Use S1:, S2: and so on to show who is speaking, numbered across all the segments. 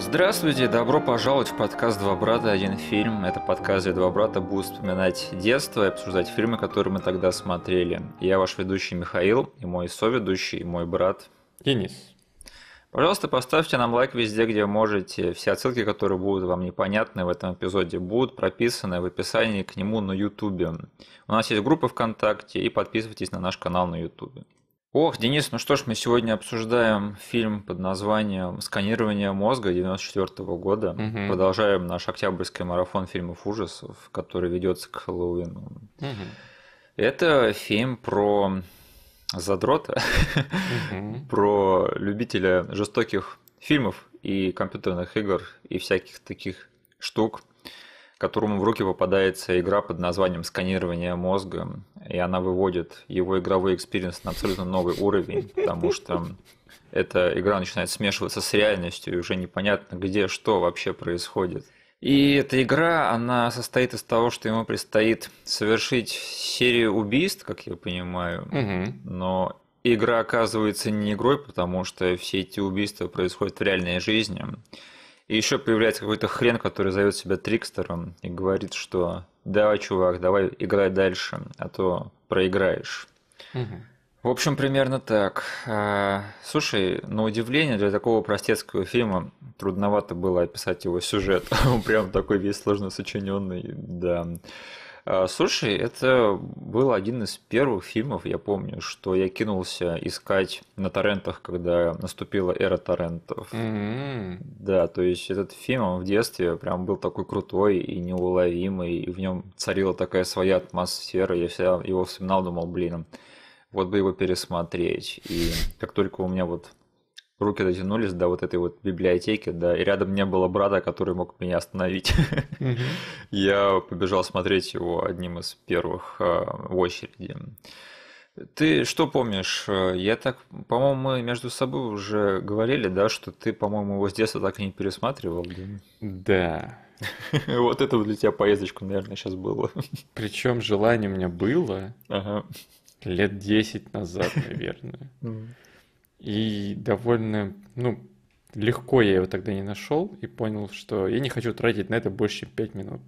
S1: Здравствуйте, добро пожаловать в подкаст «Два брата. Один фильм». Это подкаст, где два брата будут вспоминать детство и обсуждать фильмы, которые мы тогда смотрели. Я ваш ведущий Михаил, и мой соведущий, и мой брат Денис. Пожалуйста, поставьте нам лайк везде, где можете. Все отсылки, которые будут вам непонятны в этом эпизоде, будут прописаны в описании к нему на YouTube. У нас есть группа ВКонтакте, и подписывайтесь на наш канал на YouTube. Ох, Денис, ну что ж, мы сегодня обсуждаем фильм под названием «Сканирование мозга» 1994 года. Угу. Продолжаем наш октябрьский марафон фильмов ужасов, который ведется к Хэллоуину. Угу. Это фильм про задрота, угу. про любителя жестоких фильмов и компьютерных игр и всяких таких штук которому в руки попадается игра под названием «Сканирование мозга», и она выводит его игровой экспириенс на абсолютно новый уровень, потому что эта игра начинает смешиваться с реальностью, и уже непонятно, где что вообще происходит. И эта игра, она состоит из того, что ему предстоит совершить серию убийств, как я понимаю, угу. но игра оказывается не игрой, потому что все эти убийства происходят в реальной жизни. И еще появляется какой-то хрен, который зовет себя трикстером и говорит, что давай, чувак, давай играй дальше, а то проиграешь. Угу. В общем, примерно так. А, слушай, на удивление для такого простецкого фильма трудновато было описать его сюжет. Он прям такой весь сложно сочиненный, да. Э, слушай, это был один из первых фильмов, я помню, что я кинулся искать на торрентах, когда наступила эра торрентов. Mm-hmm. Да, то есть этот фильм он в детстве прям был такой крутой и неуловимый, и в нем царила такая своя атмосфера. Я всегда его вспоминал, думал, блин, вот бы его пересмотреть. И как только у меня вот руки дотянулись до вот этой вот библиотеки, да, и рядом не было брата, который мог меня остановить. Mm-hmm. Я побежал смотреть его одним из первых э, в очереди. Ты что помнишь? Я так, по-моему, мы между собой уже говорили, да, что ты, по-моему, его с детства так и не пересматривал. Да.
S2: да.
S1: Вот это для тебя поездочку, наверное, сейчас было.
S2: Причем желание у меня было ага. лет 10 назад, наверное. И довольно, ну, легко я его тогда не нашел и понял, что я не хочу тратить на это больше, чем 5 минут.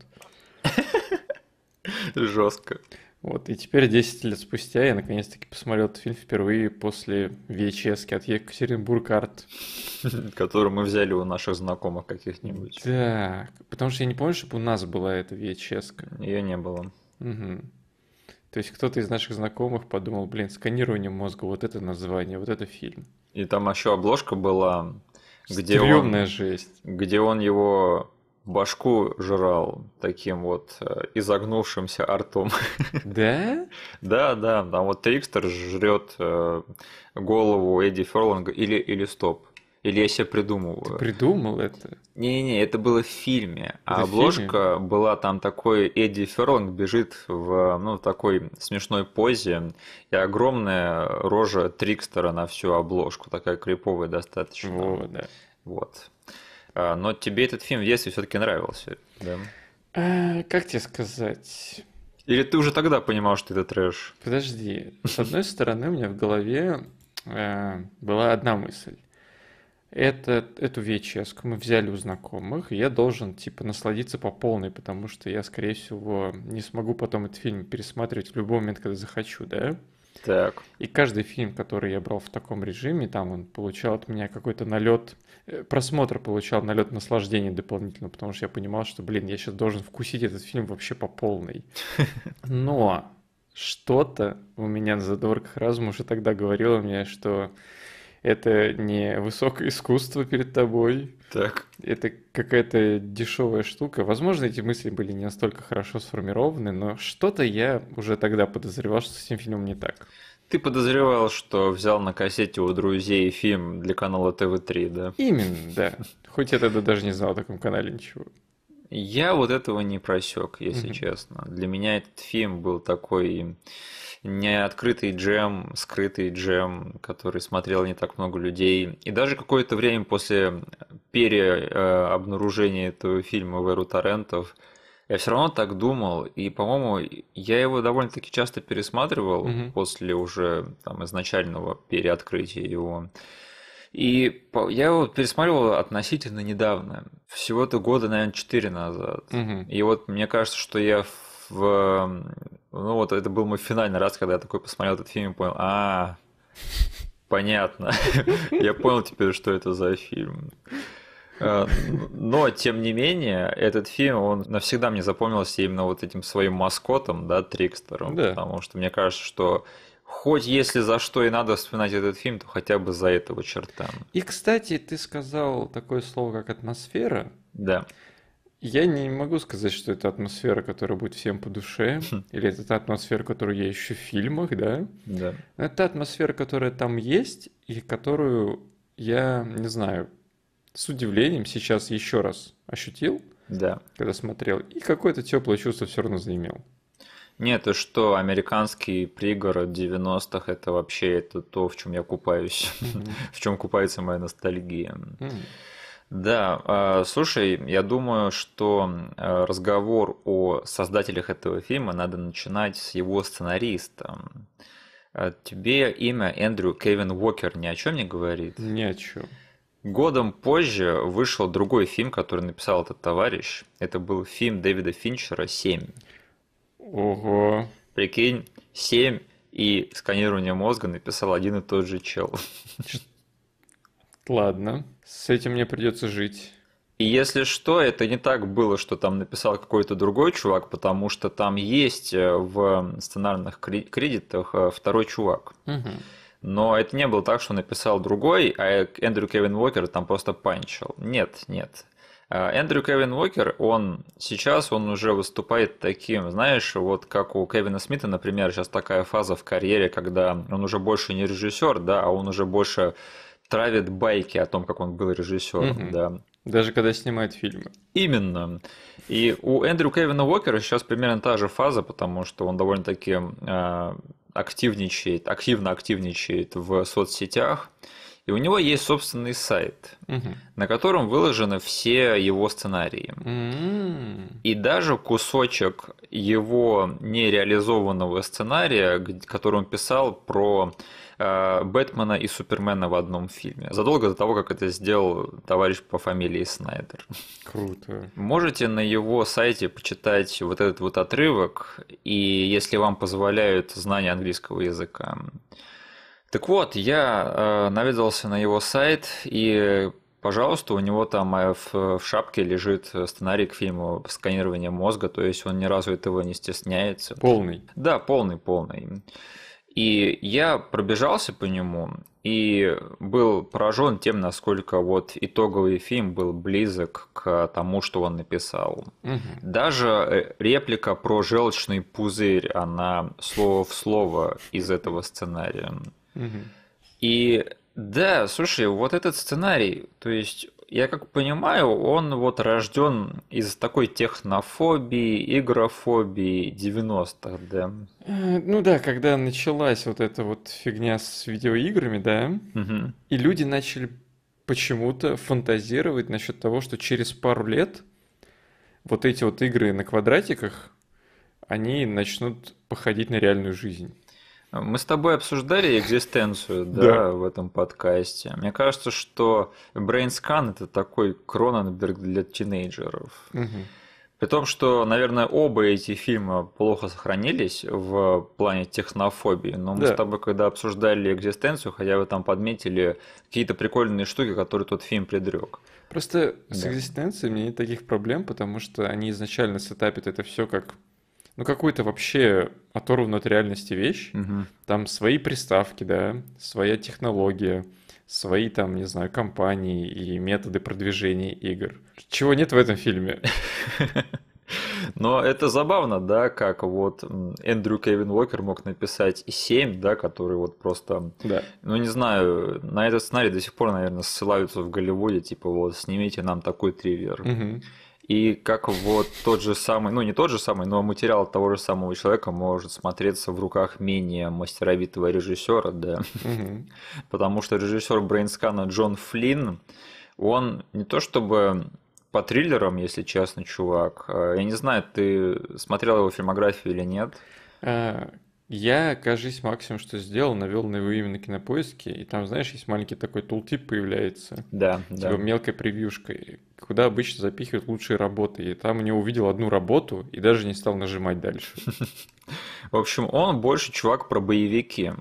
S2: Жестко. Вот, и теперь 10 лет спустя я наконец-таки посмотрел этот фильм впервые после VHS от Екатеринбург Арт. Который мы взяли у наших
S1: знакомых каких-нибудь. Да,
S2: потому что я не помню, чтобы у нас была эта VHS. Ее не было. Угу. То есть кто-то из наших знакомых подумал, блин, сканирование мозга, вот это
S1: название, вот это фильм. И там еще обложка была, где Стрёмная он, жесть. где он его башку жрал таким вот э, изогнувшимся артом. Да? да, да. Там вот Трикстер жрет э, голову Эдди Ферланга или, или стоп. Или я себе придумал? Ты э, придумал это? Не-не-не, это было в фильме. Это а обложка фильме? была там такой, Эдди Ферронг бежит в ну, такой смешной позе, и огромная рожа Трикстера на всю обложку, такая криповая достаточно. Вот, да. Вот. А, но тебе этот фильм в детстве все-таки нравился, да?
S2: А, как тебе сказать?
S1: Или ты уже тогда понимал, что это трэш? Подожди. С одной стороны, у меня в голове
S2: э, была одна мысль это, эту веческу мы взяли у знакомых, и я должен, типа, насладиться по полной, потому что я, скорее всего, не смогу потом этот фильм пересматривать в любой момент, когда захочу, да? Так. И каждый фильм, который я брал в таком режиме, там он получал от меня какой-то налет, э, просмотр получал налет наслаждения дополнительно, потому что я понимал, что, блин, я сейчас должен вкусить этот фильм вообще по полной. Но что-то у меня на задворках разума уже тогда говорило мне, что это не высокое искусство перед тобой. Так. Это какая-то дешевая штука. Возможно, эти мысли были не настолько хорошо сформированы, но что-то я уже тогда подозревал, что с этим фильмом не так.
S1: Ты подозревал, что взял на кассете у друзей фильм для канала ТВ-3, да? Именно, да. Хоть я тогда даже не знал о таком канале ничего. Я вот этого не просек, если mm-hmm. честно. Для меня этот фильм был такой не открытый джем, скрытый джем, который смотрел не так много людей. И даже какое-то время после э, переобнаружения э, этого фильма в эру торрентов, я все равно так думал, и, по-моему, я его довольно-таки часто пересматривал Mm-hmm. после уже там, изначального переоткрытия его. И я его пересматривал относительно недавно, всего-то года, наверное, четыре назад. Mm-hmm. И вот мне кажется, что я в... Эм, ну вот это был мой финальный раз, когда я такой посмотрел этот фильм и понял, а, понятно. Я понял теперь, что это за фильм. Э, но, тем не менее, этот фильм, он навсегда мне запомнился именно вот этим своим маскотом, да, Трикстером, да. потому что мне кажется, что хоть если за что и надо вспоминать этот фильм, то хотя бы за этого черта.
S2: И, кстати, ты сказал такое слово, как атмосфера. Да. Я не могу сказать, что это атмосфера, которая будет всем по душе, хм. или это та атмосфера, которую я ищу в фильмах, да? Да. Но это атмосфера, которая там есть, и которую я, не знаю, с удивлением сейчас еще раз ощутил, да. когда смотрел, и какое-то теплое чувство все равно заимел.
S1: Нет, ты что, американский пригород 90-х это вообще это то, в чем я купаюсь, в чем купается моя ностальгия. Да, а, слушай, я думаю, что а, разговор о создателях этого фильма надо начинать с его сценариста. А тебе имя Эндрю Кевин Уокер ни о чем не говорит? Ни о чем. Годом позже вышел другой фильм, который написал этот товарищ. Это был фильм Дэвида Финчера «Семь». Ого. Прикинь, «Семь» и «Сканирование мозга» написал один и тот же чел. Ладно, с этим мне придется жить. И если что, это не так было, что там написал какой-то другой чувак, потому что там есть э, в сценарных кредитах э, второй чувак. Угу. Но это не было так, что написал другой, а э, Эндрю Кевин Уокер там просто панчил. Нет, нет. Эндрю Кевин Уокер, он сейчас, он уже выступает таким, знаешь, вот как у Кевина Смита, например, сейчас такая фаза в карьере, когда он уже больше не режиссер, да, а он уже больше травит байки о том, как он был режиссером, угу. да. Даже когда снимает фильмы. Именно. И у Эндрю Кевина Уокера сейчас примерно та же фаза, потому что он довольно-таки э, активничает, активно активничает в соцсетях. И у него есть собственный сайт, угу. на котором выложены все его сценарии.
S2: Mm-hmm.
S1: И даже кусочек его нереализованного сценария, который он писал про Э, Бэтмена и Супермена в одном фильме. Задолго до того, как это сделал товарищ по фамилии Снайдер. Круто. Можете на его сайте почитать вот этот вот отрывок, и если вам позволяют знания английского языка. Так вот, я э, наведался на его сайт и пожалуйста, у него там э, в, в шапке лежит сценарий к фильму «Сканирование мозга», то есть он ни разу этого не стесняется. Полный? Да, полный, полный. И я пробежался по нему и был поражен тем, насколько вот итоговый фильм был близок к тому, что он написал. Угу. Даже э, реплика про желчный пузырь, она слово в слово из этого сценария. Угу. И да, слушай, вот этот сценарий, то есть я как понимаю, он вот рожден из такой технофобии, игрофобии 90-х, да?
S2: Э, ну да, когда началась вот эта вот фигня с видеоиграми, да, угу. и люди начали почему-то фантазировать насчет того, что через пару лет вот эти вот игры на квадратиках, они
S1: начнут походить на реальную жизнь. Мы с тобой обсуждали экзистенцию, да, да, в этом подкасте. Мне кажется, что BrainScan это такой Кроненберг для тинейджеров. Угу. При том, что, наверное, оба эти фильма плохо сохранились в плане технофобии, но мы да. с тобой, когда обсуждали экзистенцию, хотя бы там подметили какие-то прикольные штуки, которые тот фильм предрек.
S2: Просто да. с экзистенцией у меня нет таких проблем, потому что они изначально сетапят это все как ну, какую-то вообще оторванную от реальности вещь. Угу. Там свои приставки, да, своя технология, свои там, не знаю, компании и методы продвижения игр.
S1: Чего нет в этом фильме? Но это забавно, да, как вот Эндрю Кевин Уокер мог написать и 7, да, который вот просто, да. ну не знаю, на этот сценарий до сих пор, наверное, ссылаются в Голливуде, типа вот снимите нам такой триллер. Угу и как вот тот же самый, ну не тот же самый, но материал того же самого человека может смотреться в руках менее мастеровитого режиссера, да. Потому что режиссер Брейнскана Джон Флинн, он не то чтобы по триллерам, если честно, чувак. А, я не знаю, ты смотрел его фильмографию или нет. А, я, кажись, максимум, что сделал, навел на его именно кинопоиски,
S2: и там, знаешь, есть маленький такой тултип появляется. Да, типа да. мелкой превьюшкой, куда обычно запихивают лучшие работы. И там не увидел одну работу и даже не стал нажимать дальше.
S1: В общем, он больше чувак про боевики.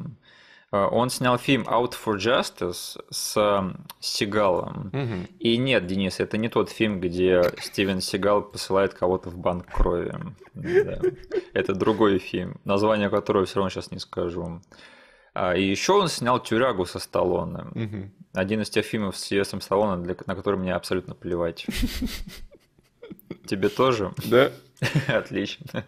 S1: Э, он снял фильм Out for Justice с э, Сигалом. Угу. И нет, Денис, это не тот фильм, где Стивен Сигал посылает кого-то в банк крови. Да. Это другой фильм, название которого все равно сейчас не скажу. А, и еще он снял тюрягу со Сталлоне. Угу. Один из тех фильмов с Сильвестром Сталлоне, для, на который мне абсолютно плевать. Тебе тоже? Да. Отлично.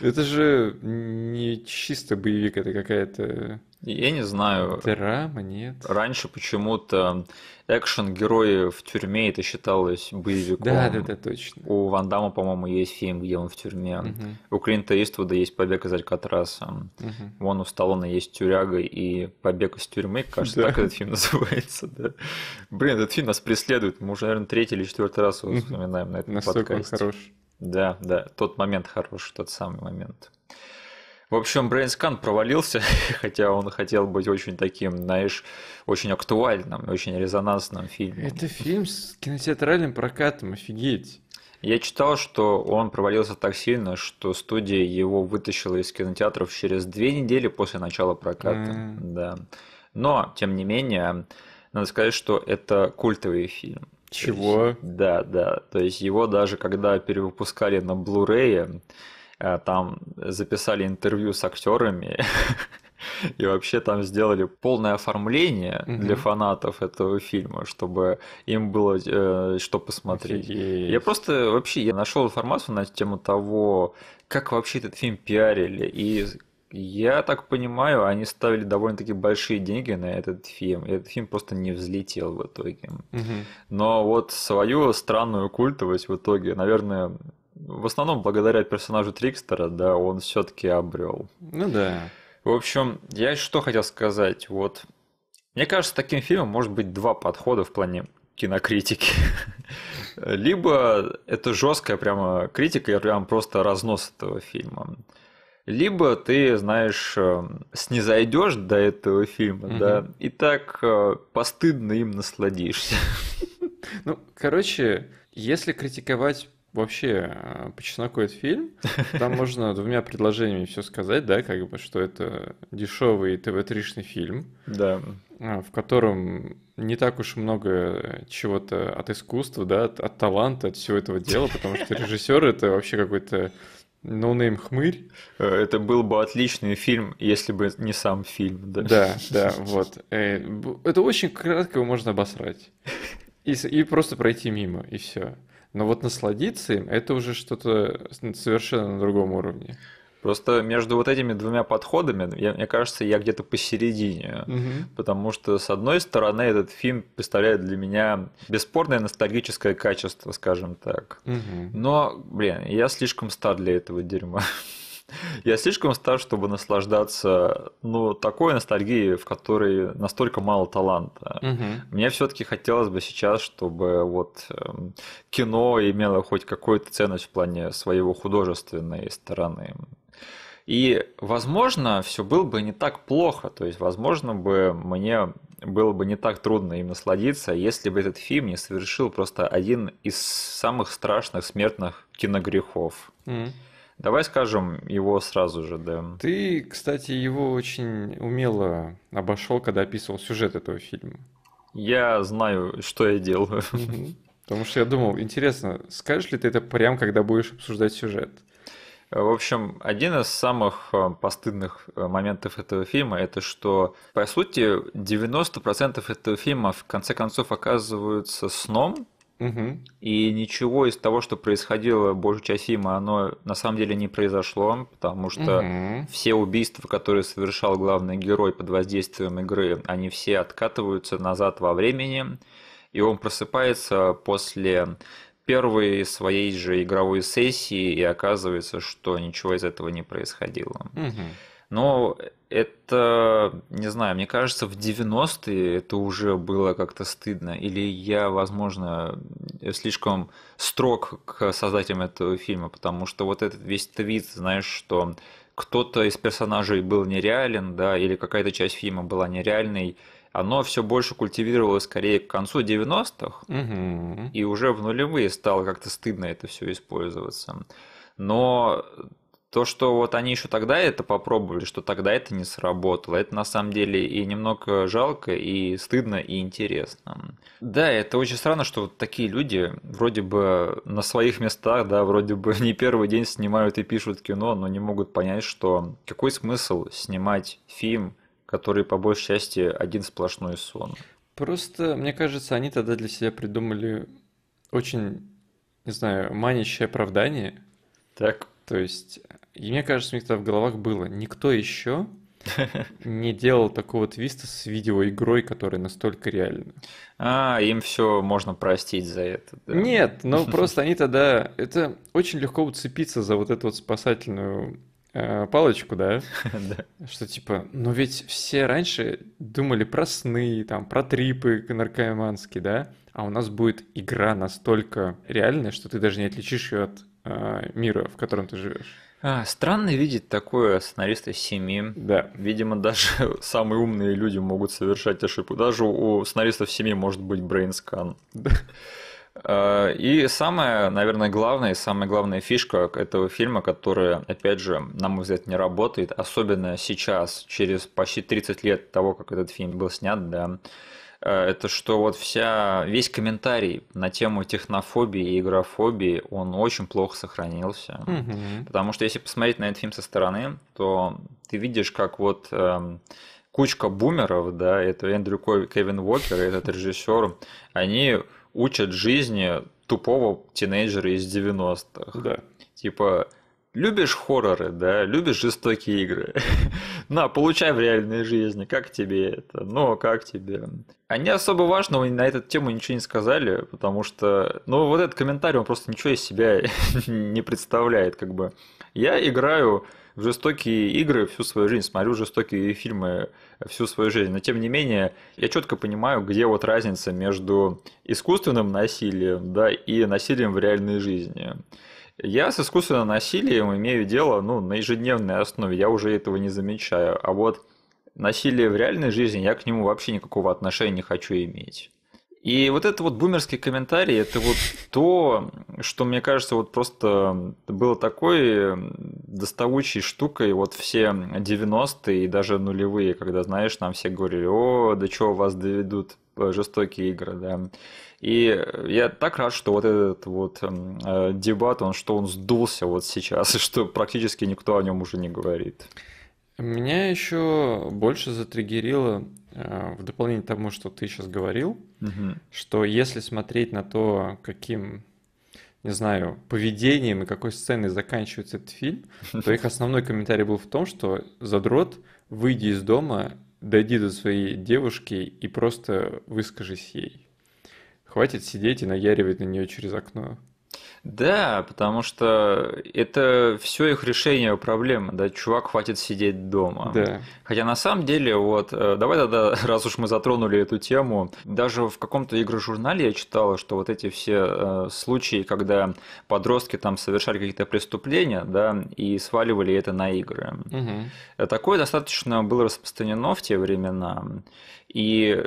S1: Это
S2: же не чисто боевик, это какая-то...
S1: Я не знаю. Драма, нет. Раньше почему-то экшен-герои в тюрьме это считалось боевиком. Да, да, да, точно. У Ван Дамма, по-моему, есть фильм, где он в тюрьме. Угу. У Клинта Иствуда есть «Побег из Алькатраса». Угу. Вон у Сталлоне есть «Тюряга» и «Побег из тюрьмы». Кажется, да. так этот фильм называется. Да. Блин, этот фильм нас преследует. Мы уже, наверное, третий или четвертый раз его вспоминаем на этом Настолько подкасте. Настолько хорош. Да, да, тот момент хороший, тот самый момент. В общем, BrainScan провалился, хотя он хотел быть очень таким, знаешь, очень актуальным, очень резонансным фильмом. Это фильм с кинотеатральным прокатом, офигеть. Я читал, что он провалился так сильно, что студия его вытащила из кинотеатров через две недели после начала проката. Mm. Да. Но, тем не менее, надо сказать, что это культовый фильм. Чего? Есть, да, да. То есть его даже когда перевыпускали на Blu-ray, э, там записали интервью с актерами. И вообще там сделали полное оформление угу. для фанатов этого фильма, чтобы им было э, что посмотреть. Офигеть. Я просто вообще я нашел информацию на тему того, как вообще этот фильм пиарили и я так понимаю, они ставили довольно-таки большие деньги на этот фильм. И этот фильм просто не взлетел в итоге. Но вот свою странную культовость в итоге, наверное, в основном благодаря персонажу Трикстера, да, он все-таки обрел. Ну да. В общем, я что хотел сказать, вот. Мне кажется, таким фильмом может быть два подхода в плане кинокритики. Либо это жесткая прямо критика и прям просто разнос этого фильма либо ты, знаешь, эм, снизойдешь до этого фильма, угу. да, и так э, постыдно им насладишься. Ну, короче,
S2: если критиковать вообще э, по чесноку этот фильм, там можно двумя предложениями все сказать, да, как бы, что это дешевый ТВ-тришный фильм,
S1: да. Э,
S2: в котором не так уж много чего-то от искусства, да, от, от таланта, от всего этого дела, потому что режиссер это вообще какой-то Ноунейм no Хмырь.
S1: Э, это был бы отличный фильм, если бы не сам фильм. Да, да, да вот.
S2: Э, это очень кратко его можно обосрать. И, и просто пройти мимо, и все. Но вот насладиться им, это уже что-то совершенно на другом уровне.
S1: Просто между вот этими двумя подходами, я, мне кажется, я где-то посередине. Угу. Потому что, с одной стороны, этот фильм представляет для меня бесспорное ностальгическое качество, скажем так. Угу. Но, блин, я слишком стар для этого дерьма. Я слишком стар, чтобы наслаждаться, ну, такой ностальгией, в которой настолько мало таланта. Угу. Мне все-таки хотелось бы сейчас, чтобы вот эм, кино имело хоть какую-то ценность в плане своего художественной стороны. И, возможно, все было бы не так плохо, то есть, возможно, бы мне было бы не так трудно им насладиться, если бы этот фильм не совершил просто один из самых страшных смертных киногрехов. Mm. Давай скажем его сразу же, да.
S2: Ты, кстати, его очень умело обошел, когда описывал сюжет этого фильма.
S1: Я знаю, что я делаю.
S2: Потому что я думал,
S1: интересно, скажешь ли ты это прям, когда будешь обсуждать сюжет? В общем, один из самых э, постыдных э, моментов этого фильма это что, по сути, 90% этого фильма в конце концов оказываются сном, Угу. И ничего из того, что происходило большую часть фильма, оно на самом деле не произошло, потому что угу. все убийства, которые совершал главный герой под воздействием игры, они все откатываются назад во времени, и он просыпается после первой своей же игровой сессии, и оказывается, что ничего из этого не происходило. Но это, не знаю, мне кажется, в 90-е это уже было как-то стыдно. Или я, возможно, слишком строг к создателям этого фильма, потому что вот этот весь твит, знаешь, что кто-то из персонажей был нереален, да, или какая-то часть фильма была нереальной, оно все больше культивировалось скорее к концу 90-х, угу. и уже в нулевые стало как-то стыдно это все использоваться. Но то, что вот они еще тогда это попробовали, что тогда это не сработало, это на самом деле и немного жалко, и стыдно, и интересно. Да, это очень странно, что вот такие люди вроде бы на своих местах, да, вроде бы не первый день снимают и пишут кино, но не могут понять, что какой смысл снимать фильм, который по большей части один сплошной сон.
S2: Просто, мне кажется, они тогда для себя придумали очень, не знаю, манящее оправдание. Так. То есть, и мне кажется, у них тогда в головах было, никто еще не делал такого твиста с видеоигрой, которая настолько реальна.
S1: А, им все можно простить за это. Да? Нет, но ну, просто
S2: они тогда... Это очень легко уцепиться за вот эту вот спасательную Э, палочку, да? Что типа, но «Ну ведь все раньше думали про сны, там, про трипы наркоманские, да? А у нас будет игра настолько
S1: реальная, что ты даже не отличишь ее от э, мира, в котором ты живешь. А, странно видеть такое сценариста семьи. Да. Видимо, даже самые умные люди могут совершать ошибку. Даже у сценаристов семьи может быть брейнскан. Да. Э, и самая, наверное, главная и самая главная фишка этого фильма, которая, опять же, на мой взгляд, не работает, особенно сейчас, через почти 30 лет того, как этот фильм был снят, да, э, это что вот вся, весь комментарий на тему технофобии и игрофобии, он очень плохо сохранился.
S2: Mm-hmm.
S1: Потому что если посмотреть на этот фильм со стороны, то ты видишь, как вот э, кучка бумеров, да, это Эндрю Кевин Уокер этот режиссер, они учат жизни тупого тинейджера из 90-х. Да. Типа, любишь хорроры, да, любишь жестокие игры. На, получай в реальной жизни, как тебе это, ну, а как тебе. Они особо важного на эту тему ничего не сказали, потому что, ну, вот этот комментарий, он просто ничего из себя не представляет, как бы. Я играю в жестокие игры всю свою жизнь, смотрю жестокие фильмы всю свою жизнь. Но тем не менее, я четко понимаю, где вот разница между искусственным насилием да, и насилием в реальной жизни. Я с искусственным насилием имею дело ну, на ежедневной основе, я уже этого не замечаю. А вот насилие в реальной жизни, я к нему вообще никакого отношения не хочу иметь. И вот это вот бумерский комментарий, это вот то, что, мне кажется, вот просто было такой доставучей штукой вот все 90-е и даже нулевые, когда, знаешь, нам все говорили, о, до чего вас доведут жестокие игры, да. И э, я так рад, что вот этот вот э, дебат, он что он сдулся вот сейчас, и что практически никто о нем уже не говорит.
S2: Меня еще больше затригерило Э, в дополнение к тому, что ты сейчас говорил, угу. что если смотреть на то, каким, не знаю, поведением и какой сценой заканчивается этот фильм, то их основной комментарий был в том, что задрот, выйди из дома, дойди до своей девушки и просто выскажись ей. Хватит сидеть и наяривать на нее через окно.
S1: Да, потому что это все их решение проблемы, да, чувак хватит сидеть дома. Да. Хотя на самом деле, вот, э, давай тогда, раз уж мы затронули эту тему, даже в каком-то игрожурнале я читала, что вот эти все э, случаи, когда подростки там совершали какие-то преступления, да, и сваливали это на игры. Угу. Такое достаточно было распространено в те времена. И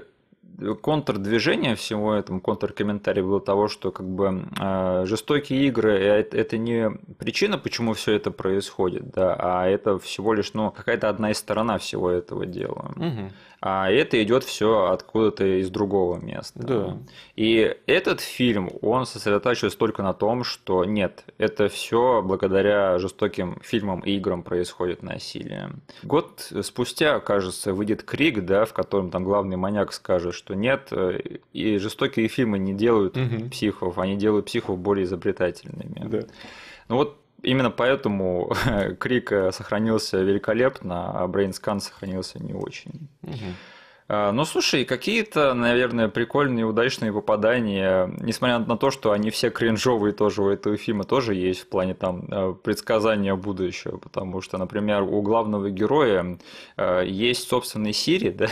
S1: контрдвижение всего этому, контркомментарий был того, что как бы э, жестокие игры это, это не причина, почему все это происходит, да, а это всего лишь, ну, какая-то одна из сторона всего этого дела. Угу а это идет все откуда-то из другого места. Да. И этот фильм, он сосредотачивается только на том, что нет, это все благодаря жестоким фильмам и играм происходит насилие. Год спустя, кажется, выйдет крик, да, в котором там главный маньяк скажет, что нет, э, и жестокие фильмы не делают угу. психов, они делают психов более изобретательными. Да. Ну вот именно поэтому крик э, сохранился великолепно, а брейнскан сохранился не очень. Угу. Ну, слушай, какие-то, наверное, прикольные, удачные попадания, несмотря на то, что они все кринжовые тоже у этого фильма тоже есть в плане там э, предсказания будущего, потому что, например, у главного героя э, есть собственный Сири, да?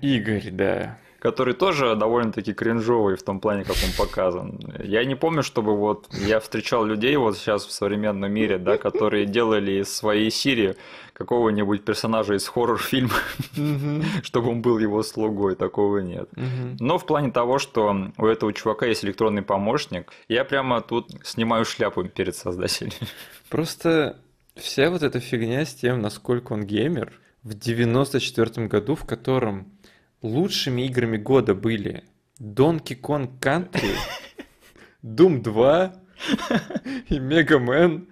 S1: Игорь, да который тоже довольно-таки кринжовый в том плане, как он показан. Я не помню, чтобы вот я встречал людей вот сейчас в современном мире, да, которые делали из своей Сири какого-нибудь персонажа из хоррор-фильма, чтобы он был его слугой, такого нет. Но в плане того, что у этого чувака есть электронный помощник, я прямо тут снимаю шляпу перед создателем. Просто
S2: вся вот эта фигня с тем, насколько он геймер, в 94 году, в котором лучшими играми года были Donkey Kong Country, Doom 2 и Mega Man.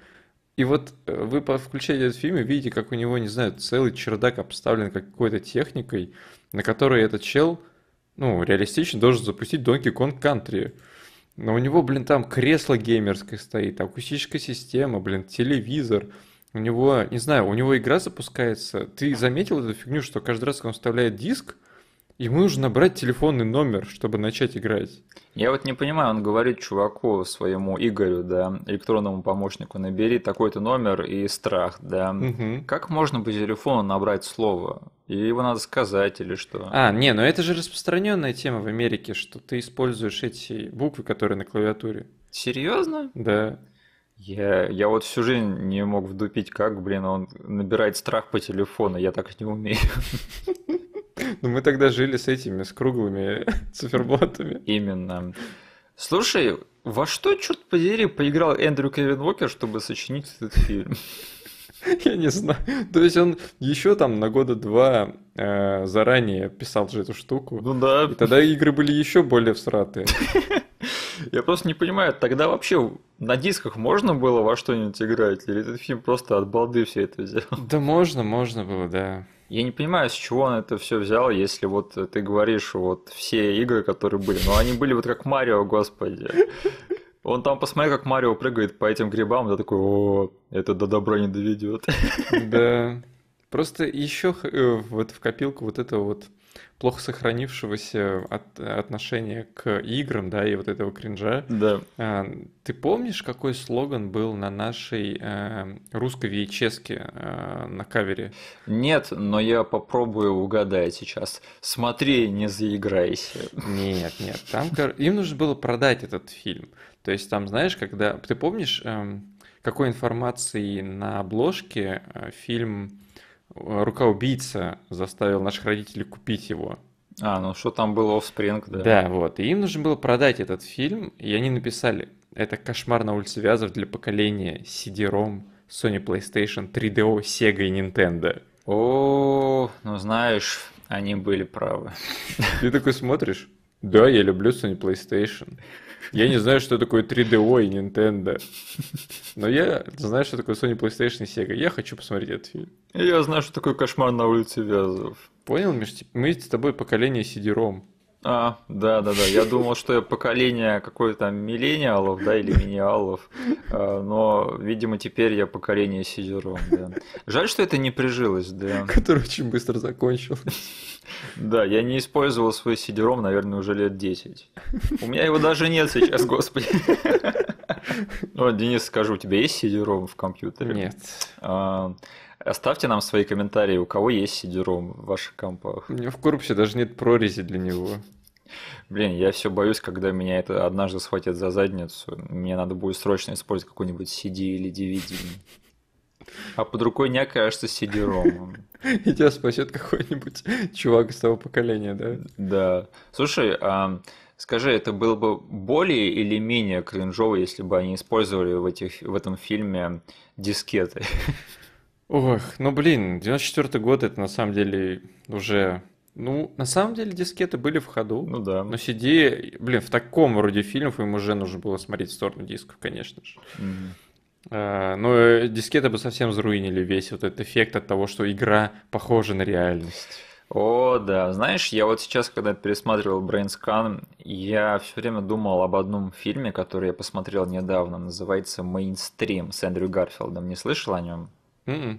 S2: И вот э, вы включаете этот фильм и видите, как у него, не знаю, целый чердак обставлен какой-то техникой, на которой этот чел, ну, реалистично должен запустить Donkey Kong Country. Но у него, блин, там кресло геймерское стоит, акустическая система, блин, телевизор. У него, не знаю, у него игра запускается. Ты заметил эту фигню, что каждый раз, когда он вставляет диск, Ему нужно набрать телефонный номер, чтобы начать играть.
S1: Я вот не понимаю, он говорит чуваку своему Игорю, да, электронному помощнику, набери такой-то номер и страх, да. Угу. Как можно по телефону набрать слово? И его надо сказать или что? А, не,
S2: но ну это же распространенная тема в Америке, что ты используешь эти буквы, которые на
S1: клавиатуре. Серьезно? Да. Я, я вот всю жизнь не мог вдупить, как, блин, он набирает страх по телефону, я так не умею. Ну, мы тогда жили с этими, с круглыми циферблатами. Именно. Слушай, во что, черт подери, поиграл Эндрю Кевин Уокер, чтобы сочинить этот фильм?
S2: Я не знаю. То есть он еще там на года два э, заранее
S1: писал же эту штуку. Ну да. И тогда игры были еще более всратые. Я просто не понимаю, тогда вообще на дисках можно было во что-нибудь играть? Или этот фильм просто от балды все это взял? Да можно, можно было, да. Я не понимаю, с чего он это все взял, если вот э, ты говоришь, вот все игры, которые были, но они были вот как Марио, господи. Он там посмотрел, как Марио прыгает по этим грибам, да такой, о, это до добра не доведет. Да. Просто еще э, вот в копилку вот это вот
S2: плохо сохранившегося от, отношения к играм, да, и вот этого кринжа. Да. А, ты помнишь, какой слоган был на нашей э, русской vhs
S1: э, на кавере? Нет, но я попробую угадать сейчас. Смотри, не заиграйся. Нет, нет, там им нужно было продать этот фильм.
S2: То есть там, знаешь, когда... Ты помнишь, э, какой информации на обложке э, фильм рука убийца заставил наших родителей купить его.
S1: А, ну что там было Offspring, да. Да,
S2: вот. И им нужно было продать этот фильм, и они написали, это кошмар на улице Вязов для поколения CD-ROM, Sony PlayStation, 3DO, Sega и Nintendo.
S1: О, ну знаешь, они были
S2: правы. Ты такой смотришь, да, я люблю Sony PlayStation. Я не знаю, что такое 3DO и Nintendo. Но я знаю, что такое Sony PlayStation и Sega.
S1: Я хочу посмотреть этот фильм. Я знаю, что такое кошмар на улице Вязов. Понял, Миш? Мы с
S2: тобой поколение сидером.
S1: А, да, да, да. Я думал, что я поколение какое-то миллениалов, да, или миниалов. А, но, видимо, теперь я поколение сидером, да. Жаль, что это не прижилось, да.
S2: Который очень быстро закончил.
S1: Да, я не использовал свой сидером, наверное, уже лет 10. У меня его даже нет сейчас, господи. Ну, Денис, скажу, у тебя есть сидером в компьютере? Нет. А, Оставьте нам свои комментарии, у кого есть сидером в ваших компах. У меня в корпусе даже нет прорези для него. Блин, я все боюсь, когда меня это однажды схватят за задницу. Мне надо будет срочно использовать какой-нибудь CD или DVD. А под рукой не окажется сидером. И тебя спасет какой-нибудь чувак из того поколения, да? Да. Слушай, а скажи, это было бы более или менее кринжово, если бы они использовали в, этих, в этом фильме дискеты?
S2: Ох, ну блин,
S1: 94 год это на самом деле уже...
S2: Ну, на самом деле дискеты были в ходу. Ну да. Но CD, блин, в таком роде фильмов им уже нужно было смотреть в сторону дисков, конечно же. Mm-hmm. А, но дискеты бы совсем заруинили
S1: весь вот этот эффект от того, что игра похожа на реальность. О, да. Знаешь, я вот сейчас, когда пересматривал Brainscan, я все время думал об одном фильме, который я посмотрел недавно, называется «Мейнстрим» с Эндрю Гарфилдом. Не слышал о нем? Mm-mm.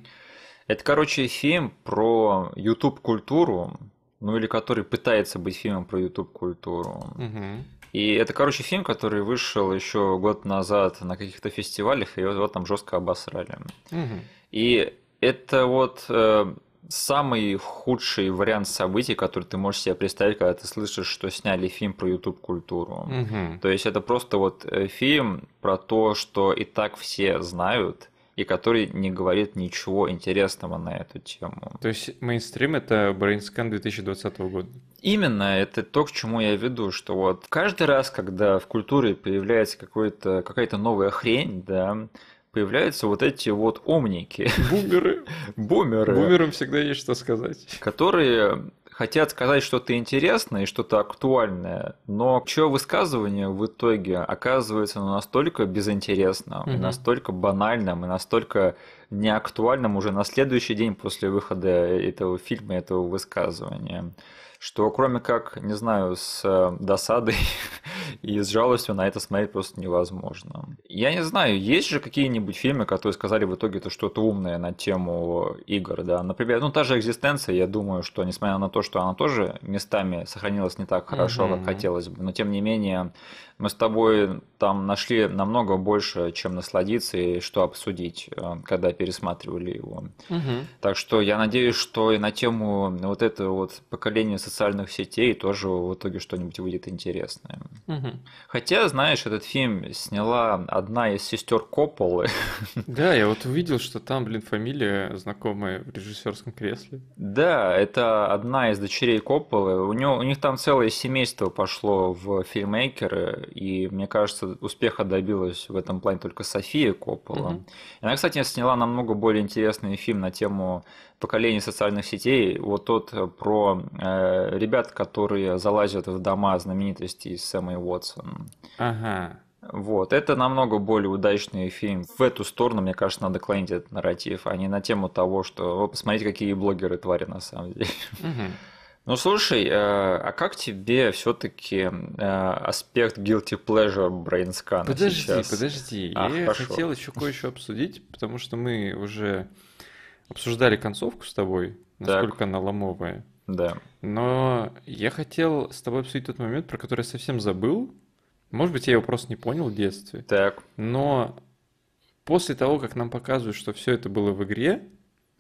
S1: Это, короче, фильм про YouTube-культуру, ну или который пытается быть фильмом про YouTube-культуру. Mm-hmm. И это, короче, фильм, который вышел еще год назад на каких-то фестивалях, и его там жестко обосрали. Mm-hmm. И это вот э, самый худший вариант событий, который ты можешь себе представить, когда ты слышишь, что сняли фильм про YouTube культуру. Угу. То есть это просто вот э, фильм про то, что и так все знают, и который не говорит ничего интересного на эту тему. То есть мейнстрим это брейнскан 2020 года? Именно, это то, к чему я веду, что вот каждый раз, когда в культуре появляется какой-то, какая-то новая хрень, да, появляются вот эти вот умники. Бумеры. Бумеры. Бумерам
S2: всегда есть что сказать.
S1: Которые хотят сказать что-то интересное и что-то актуальное, но чье высказывание в итоге оказывается ну, настолько безинтересным, угу. настолько банальным и настолько неактуальным уже на следующий день после выхода этого фильма, этого высказывания что кроме как, не знаю, с э, досадой и с жалостью на это смотреть просто невозможно. Я не знаю, есть же какие-нибудь фильмы, которые сказали в итоге то что-то умное на тему игр, да? Например, ну та же «Экзистенция», я думаю, что несмотря на то, что она тоже местами сохранилась не так хорошо, mm-hmm. как хотелось бы, но тем не менее мы с тобой там нашли намного больше, чем насладиться и что обсудить, э, когда пересматривали его. Угу. Так что я надеюсь, что и на тему вот этого вот поколения социальных сетей тоже в итоге что-нибудь выйдет интересное. Угу. Хотя, знаешь, этот фильм сняла одна из сестер Копполы. Да, я вот увидел, что там, блин, фамилия знакомая в режиссерском кресле. Да, это одна из дочерей Копполы. У, него, у них там целое семейство пошло в фильмейкеры и мне кажется, успеха добилась в этом плане только София Коппола. Mm-hmm. Она, кстати, сняла намного более интересный фильм на тему поколения социальных сетей, вот тот э, про э, ребят, которые залазят в дома знаменитостей с Сэмой Уотсон.
S2: Ага.
S1: Вот, это намного более удачный фильм. В эту сторону, мне кажется, надо клонить этот нарратив, а не на тему того, что посмотрите, какие блогеры твари на самом деле. Угу. Ну слушай, э, а как тебе все-таки э, аспект guilty pleasure brain scan? Подожди, сейчас? подожди. А, Я хорошо. хотел
S2: еще кое-что обсудить, потому что мы уже обсуждали концовку с тобой, насколько так. она ломовая. Да. Но я хотел с тобой обсудить тот момент, про который я совсем забыл. Может быть, я его просто не понял в детстве. Так. Но после того, как нам показывают, что все это было в игре,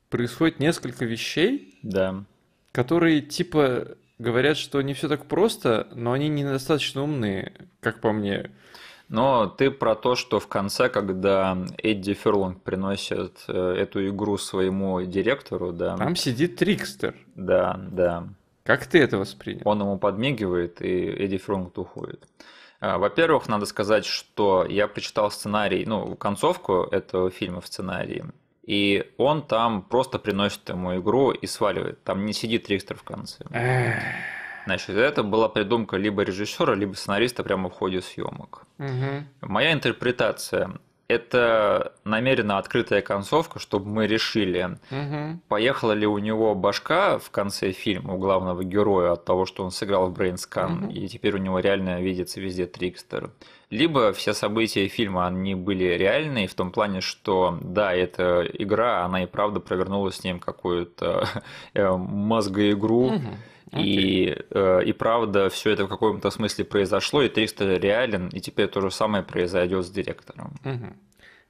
S2: происходит несколько вещей. Да которые типа говорят, что не все так просто, но они недостаточно умные,
S1: как по мне. Но ты про то, что в конце, когда Эдди Ферлонг приносит э, эту игру своему директору, да. Там сидит Трикстер. Да, да. Как ты это воспринял? Он ему подмигивает, и Эдди Ферлонг уходит. А, во-первых, надо сказать, что я прочитал сценарий, ну, концовку этого фильма в сценарии, и он там просто приносит ему игру и сваливает. Там не сидит трикстер в конце. Значит, это была придумка либо режиссера, либо сценариста прямо в ходе съемок. Угу. Моя интерпретация это намеренно открытая концовка, чтобы мы решили, угу. поехала ли у него башка в конце фильма у главного героя от того, что он сыграл в Брейнскан, угу. и теперь у него реально видится везде Трикстер. Либо все события фильма, они были реальные, в том плане, что да, эта игра, она и правда провернула с ним какую-то э, мозгоигру. Угу Okay. И, э, и правда, все это в каком-то смысле произошло, и 300 реален, и теперь то же самое произойдет с директором. Угу.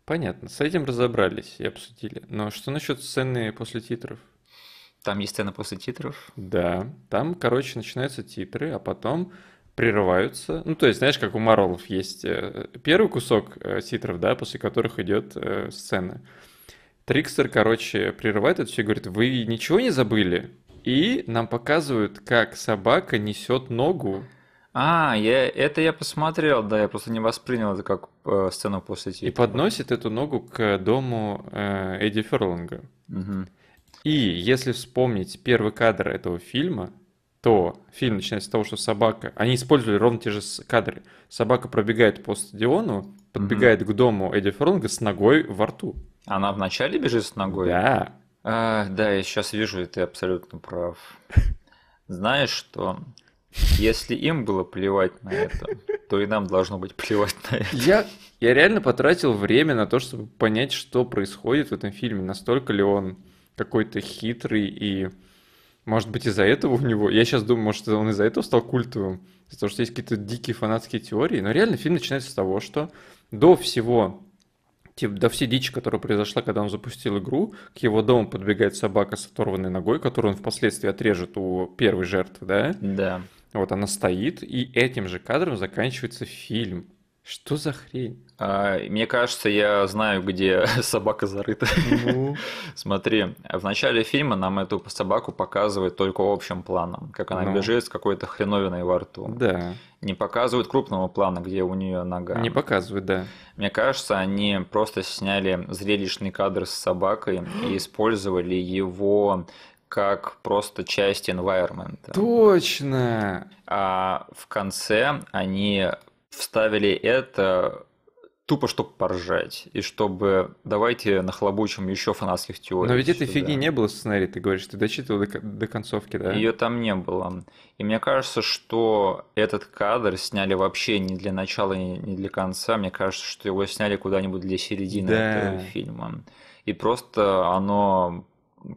S1: Понятно, с этим разобрались и обсудили. Но что
S2: насчет сцены после титров? Там есть сцена после титров? Да, там, короче, начинаются титры, а потом прерываются. Ну, то есть, знаешь, как у Марвелов есть э, первый кусок э, титров, да, после которых идет э, сцена. Трикстер, короче, прерывает это все и говорит, вы ничего не забыли? И нам показывают, как собака несет ногу.
S1: А, я, это я посмотрел, да, я просто не воспринял это как э, сцену после титров. И
S2: подносит эту ногу к дому э, Эдди Ферлинга. Угу. И если вспомнить первый кадр этого фильма, то фильм начинается с того, что собака... Они использовали ровно те же кадры. Собака пробегает по
S1: стадиону, подбегает угу. к дому Эдди Ферлинга с ногой во рту. Она вначале бежит с ногой? Да. А, да, я сейчас вижу, и ты абсолютно прав. Знаешь что? Если им было плевать на это, то и нам должно быть плевать на это. Я, я реально потратил время на то, чтобы понять, что происходит в этом фильме. Настолько
S2: ли он какой-то хитрый и... Может быть, из-за этого у него... Я сейчас думаю, может, он из-за этого стал культовым. Из-за того, что есть какие-то дикие фанатские теории. Но реально фильм начинается с того, что до всего типа, да все дичь, которая произошла, когда он запустил игру, к его дому подбегает собака с оторванной ногой, которую он впоследствии отрежет у первой жертвы, да? Да. Вот она стоит, и этим же кадром заканчивается фильм. Что за хрень?
S1: А, мне кажется, я знаю, где собака зарыта. Ну... Смотри, в начале фильма нам эту собаку показывают только общим планом, как она ну... бежит с какой-то хреновиной во рту. Да. Не показывают крупного плана, где у нее нога. Не показывают, да. Мне кажется, они просто сняли зрелищный кадр с собакой и использовали его как просто часть environment. Точно! А в конце они вставили это тупо, чтобы поржать, и чтобы давайте нахлобучим еще фанатских теорий. Но ведь этой фигни не было в сценарии, ты говоришь, ты дочитывал до, до концовки, да? Ее там не было. И мне кажется, что этот кадр сняли вообще не для начала, не для конца, мне кажется, что его сняли куда-нибудь для середины да. этого фильма. И просто оно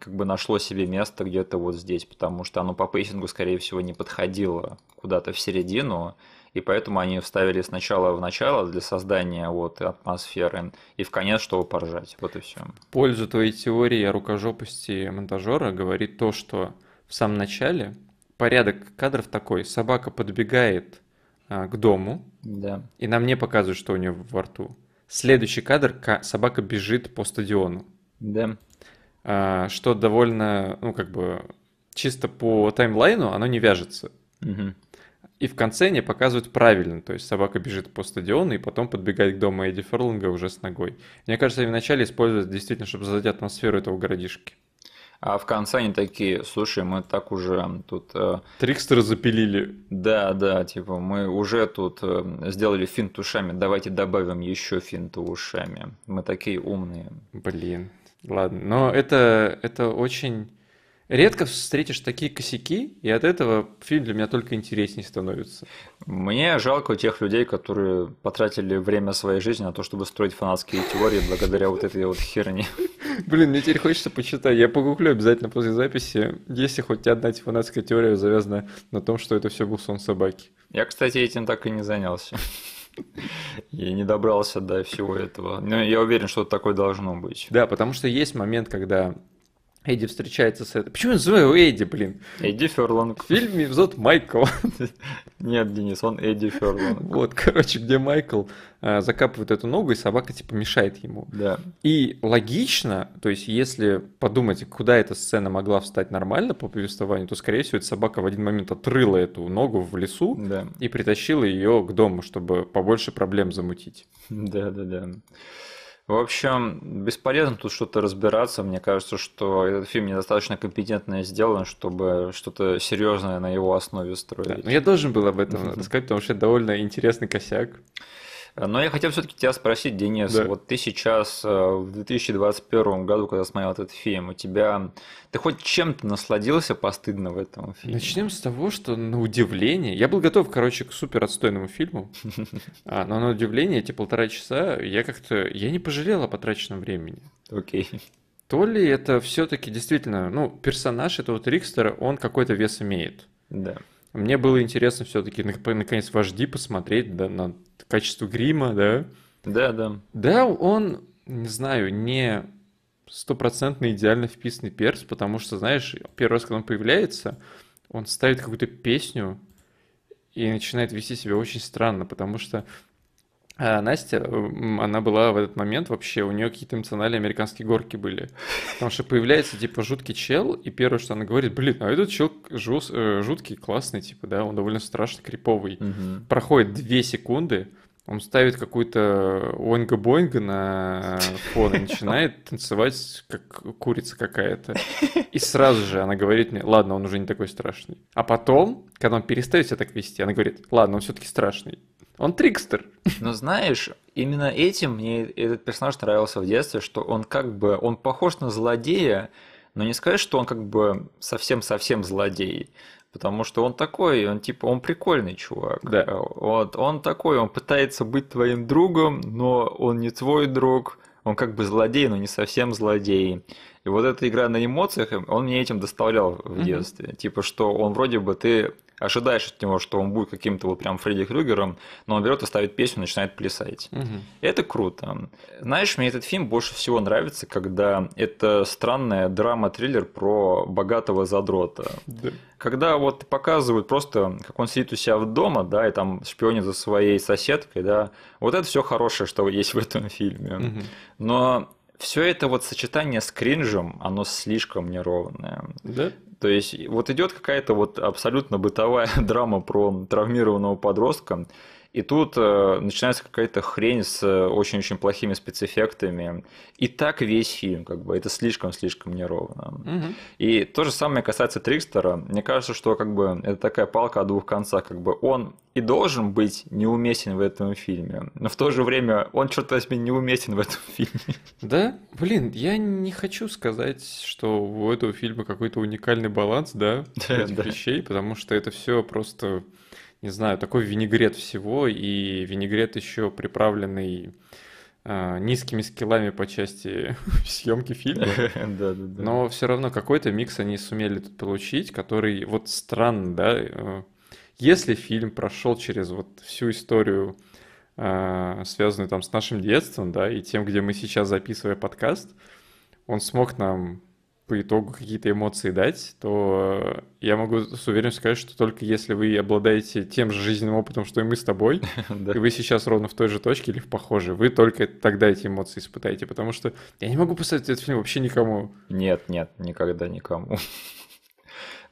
S1: как бы нашло себе место где-то вот здесь, потому что оно по пейсингу, скорее всего, не подходило куда-то в середину, и поэтому они вставили сначала в начало для создания вот атмосферы, и в конец, чтобы поржать, вот и все. В
S2: пользу твоей теории о рукожопости монтажера говорит то, что в самом начале порядок кадров такой, собака подбегает а, к дому, да. и нам не показывают, что у нее во рту. Следующий кадр – собака бежит по стадиону. Да. А, что довольно, ну, как бы, чисто по таймлайну оно не вяжется. Угу. И в конце они показывают правильно, то есть собака бежит по стадиону и потом подбегает к дому Эдди Ферлинга уже с ногой. Мне кажется, они вначале используют действительно, чтобы создать атмосферу этого
S1: городишки. А в конце они такие, слушай, мы так уже тут... Э... Трикстера запилили. Да, да, типа мы уже тут э, сделали финт ушами, давайте добавим еще финт ушами. Мы такие умные. Блин, ладно, но
S2: это, это очень редко встретишь такие косяки, и от этого фильм
S1: для меня только интереснее становится. Мне жалко тех людей, которые потратили время своей жизни на то, чтобы строить фанатские теории благодаря вот этой вот херни. Блин, мне теперь
S2: хочется почитать. Я погуглю обязательно после записи, если хоть одна фанатская теория завязана на том, что это все был сон собаки.
S1: Я, кстати, этим так и не занялся. Я не добрался до всего этого. Но я уверен, что такое должно быть. Да, потому что есть момент, когда Эдди встречается с этой... Почему я называю Эдди, блин? Эдди Ферлонг. В фильме зовут
S2: Майкл. Нет, Денис, он Эдди Ферлонг. Вот, короче, где Майкл а, закапывает эту ногу, и собака типа мешает ему. Да. И логично, то есть если подумать, куда эта сцена могла встать нормально по повествованию, то, скорее всего, эта собака в один момент отрыла эту ногу в лесу да. и притащила ее к дому, чтобы побольше проблем замутить.
S1: Да-да-да. В общем, бесполезно тут что-то разбираться. Мне кажется, что этот фильм недостаточно компетентно сделан, чтобы что-то серьезное на его основе строить. Да, ну, но я должен был об этом mm сказать, потому что это довольно интересный косяк. Но я хотел все-таки тебя спросить, Денис, да. вот ты сейчас э, в 2021 году, когда смотрел этот фильм, у тебя... Ты хоть чем-то насладился постыдно в этом фильме? Начнем с того, что
S2: на удивление... Я был готов, короче, к супер отстойному фильму, а, но на удивление эти полтора часа я как-то... Я не пожалел о потраченном времени. Окей. То ли это все-таки действительно, ну, персонаж этого Трикстера, он какой-то вес имеет. Да. Мне было интересно все-таки наконец вожди посмотреть да, на качество грима, да? Да, да. Да, он, не знаю, не стопроцентно идеально вписанный перс, потому что, знаешь, первый раз, когда он появляется, он ставит какую-то песню и начинает вести себя очень странно, потому что а Настя, она была в этот момент вообще, у нее какие-то эмоциональные американские горки были. Потому что появляется, типа, жуткий чел, и первое, что она говорит, блин, а этот чел жус, э, жуткий, классный, типа, да, он довольно страшный, криповый. Угу. Проходит две секунды, он ставит какую-то ойнга-бойнга на фон и начинает танцевать, как курица какая-то. И сразу же она говорит мне, ладно, он уже не такой страшный. А потом,
S1: когда он перестает себя так вести, она говорит, ладно, он все-таки страшный. Он трикстер. Но знаешь, именно этим мне этот персонаж нравился в детстве, что он как бы, он похож на злодея, но не скажешь, что он как бы совсем-совсем злодей. Потому что он такой, он типа, он прикольный чувак. Да. Вот, он такой, он пытается быть твоим другом, но он не твой друг. Он как бы злодей, но не совсем злодей. И вот эта игра на эмоциях, он мне этим доставлял в детстве. Mm-hmm. Типа, что он вроде бы ты ожидаешь от него, что он будет каким-то вот прям Фредди Крюгером, но он берет и ставит песню, начинает плясать. Угу. Это круто. Знаешь, мне этот фильм больше всего нравится, когда это странная драма-триллер про богатого задрота. Да. Когда вот показывают просто, как он сидит у себя в дома, да, и там шпионит за своей соседкой, да, вот это все хорошее, что есть в этом фильме. Угу. Но все это вот сочетание с кринжем, оно слишком неровное. Да? То есть вот идет какая-то вот абсолютно бытовая драма про травмированного подростка, и тут э, начинается какая-то хрень с э, очень-очень плохими спецэффектами. И так весь фильм, как бы, это слишком-слишком неровно. Угу. И то же самое касается Трикстера. Мне кажется, что как бы это такая палка о двух концах, как бы он и должен быть неуместен в этом фильме, но в то же время он, черт возьми, неуместен в этом фильме. Да, блин, я не хочу сказать,
S2: что у этого фильма какой-то уникальный баланс, да, этих да. вещей, потому что это все просто не знаю, такой винегрет всего, и винегрет еще приправленный а, низкими скиллами по части съемки фильма. да, да, да. Но все равно какой-то микс они сумели тут получить, который вот странно, да. Э, если фильм прошел через вот всю историю, а, связанную там с нашим детством, да, и тем, где мы сейчас записываем подкаст, он смог нам по итогу какие-то эмоции дать, то э, я могу с уверенностью сказать, что только если вы обладаете тем же жизненным опытом, что и мы с тобой, и вы сейчас ровно в той же точке или в похожей, вы только тогда эти эмоции испытаете, потому что я не могу посоветовать этот фильм вообще никому.
S1: Нет, нет, никогда никому.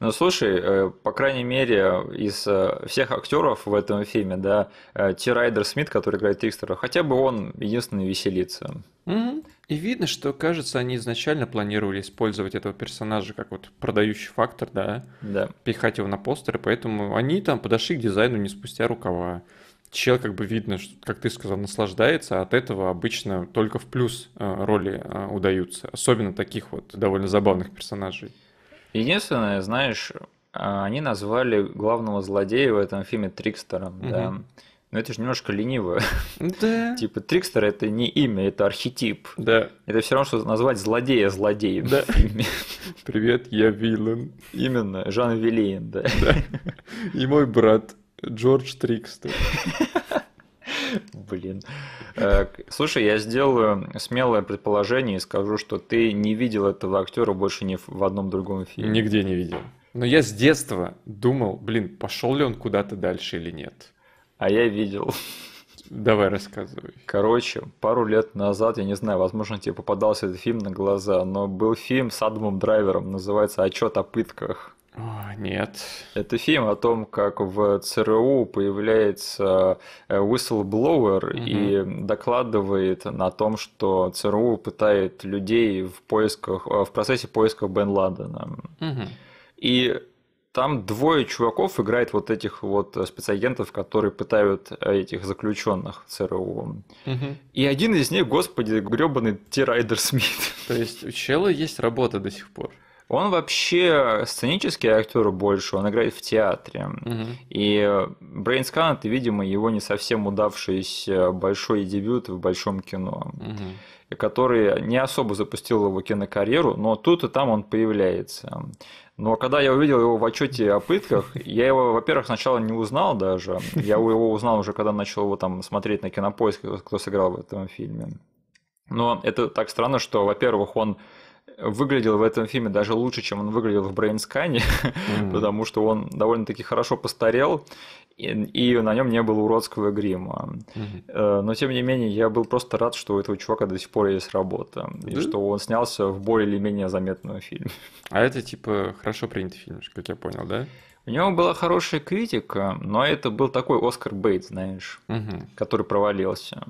S1: Ну, слушай, э, по крайней мере, из э, всех актеров в этом фильме, да, э, Тирайдер Смит, который играет Трикстера, хотя бы он единственный веселится.
S2: Mm-hmm. И видно, что, кажется, они изначально планировали использовать этого персонажа как вот продающий фактор, да, да. пихать его на постеры, поэтому они там подошли к дизайну не спустя рукава чел, как бы видно, что, как ты сказал, наслаждается, а от этого обычно только в плюс роли удаются, особенно таких вот
S1: довольно забавных персонажей. Единственное, знаешь, а, они назвали главного злодея в этом фильме Трикстером, угу. да. Но это же немножко лениво. Да. типа Трикстер это не имя, это архетип. Да. Это все равно, что назвать злодея злодеем да. в фильме. Привет, я Вилан. Именно, Жан Вилен, да. да.
S2: И мой брат Джордж Трикстер.
S1: блин. Э, слушай, я сделаю смелое предположение и скажу, что ты не видел этого актера больше ни в одном другом фильме. Нигде не видел.
S2: Но я с детства думал, блин, пошел ли он куда-то дальше или нет. А я видел. Давай рассказывай.
S1: Короче, пару лет назад, я не знаю, возможно, тебе попадался этот фильм на глаза, но был фильм с Адамом Драйвером, называется «Отчет о пытках». А, нет. Это фильм о том, как в ЦРУ появляется э, whistleblower угу. и докладывает на том, что ЦРУ пытает людей в поисках, э, в процессе поиска Бен Ладена. Угу. И там двое чуваков играет вот этих вот спецагентов, которые пытают э, этих заключенных в ЦРУ. Угу. И один из них, господи, гребаный Тирайдер Смит. То есть у Чела есть работа до сих пор. Он вообще сценический актер больше, он играет в театре. Угу. И э, Брейнскан это, видимо, его не совсем удавшийся большой дебют в большом кино. Угу который не особо запустил его кинокарьеру, но тут и там он появляется. Но когда я увидел его в отчете о пытках, я его, во-первых, сначала не узнал даже. Я его узнал уже, когда начал его там смотреть на кинопоиск, кто сыграл в этом фильме. Но это так странно, что, во-первых, он выглядел в этом фильме даже лучше, чем он выглядел в Брейнскане, mm-hmm. потому что он довольно-таки хорошо постарел, и, и на нем не было уродского грима. Mm-hmm. Но тем не менее, я был просто рад, что у этого чувака до сих пор есть работа, mm-hmm. и что он снялся в более или менее заметном фильме. А это типа хорошо принятый фильм, как я понял, да? У него была хорошая критика, но это был такой Оскар Бейт, знаешь, угу. который провалился.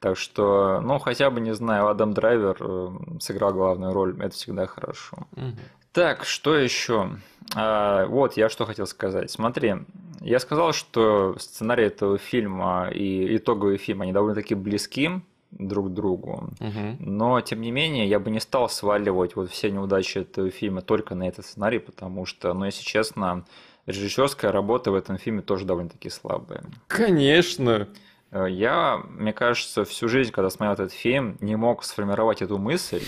S1: Так что, ну, хотя бы, не знаю, Адам Драйвер эм, сыграл главную роль, это всегда хорошо. Угу. Так, что еще? А, вот, я что хотел сказать. Смотри, я сказал, что сценарий этого фильма и итоговый фильм, они довольно-таки близки друг другу. Угу. Но, тем не менее, я бы не стал сваливать вот все неудачи этого фильма только на этот сценарий, потому что, ну, если честно, режиссерская работа в этом фильме тоже довольно-таки слабая. Конечно. Э, я, мне кажется, всю жизнь, когда смотрел этот фильм, не мог сформировать эту мысль,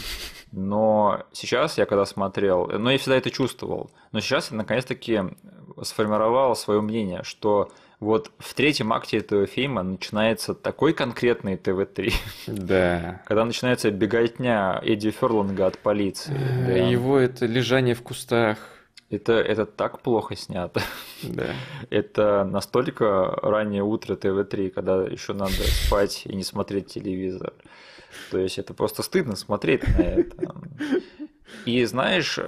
S1: но сейчас я когда смотрел, но я всегда это чувствовал, но сейчас я наконец-таки сформировал свое мнение, что вот в третьем акте этого фильма начинается такой конкретный ТВ-3. Да. Когда начинается беготня Эдди Ферланга от полиции. Э, да. Его это лежание в кустах это, это так плохо снято. Да. Это настолько раннее утро ТВ-3, когда еще надо спать и не смотреть телевизор. То есть это просто стыдно смотреть на это. И знаешь,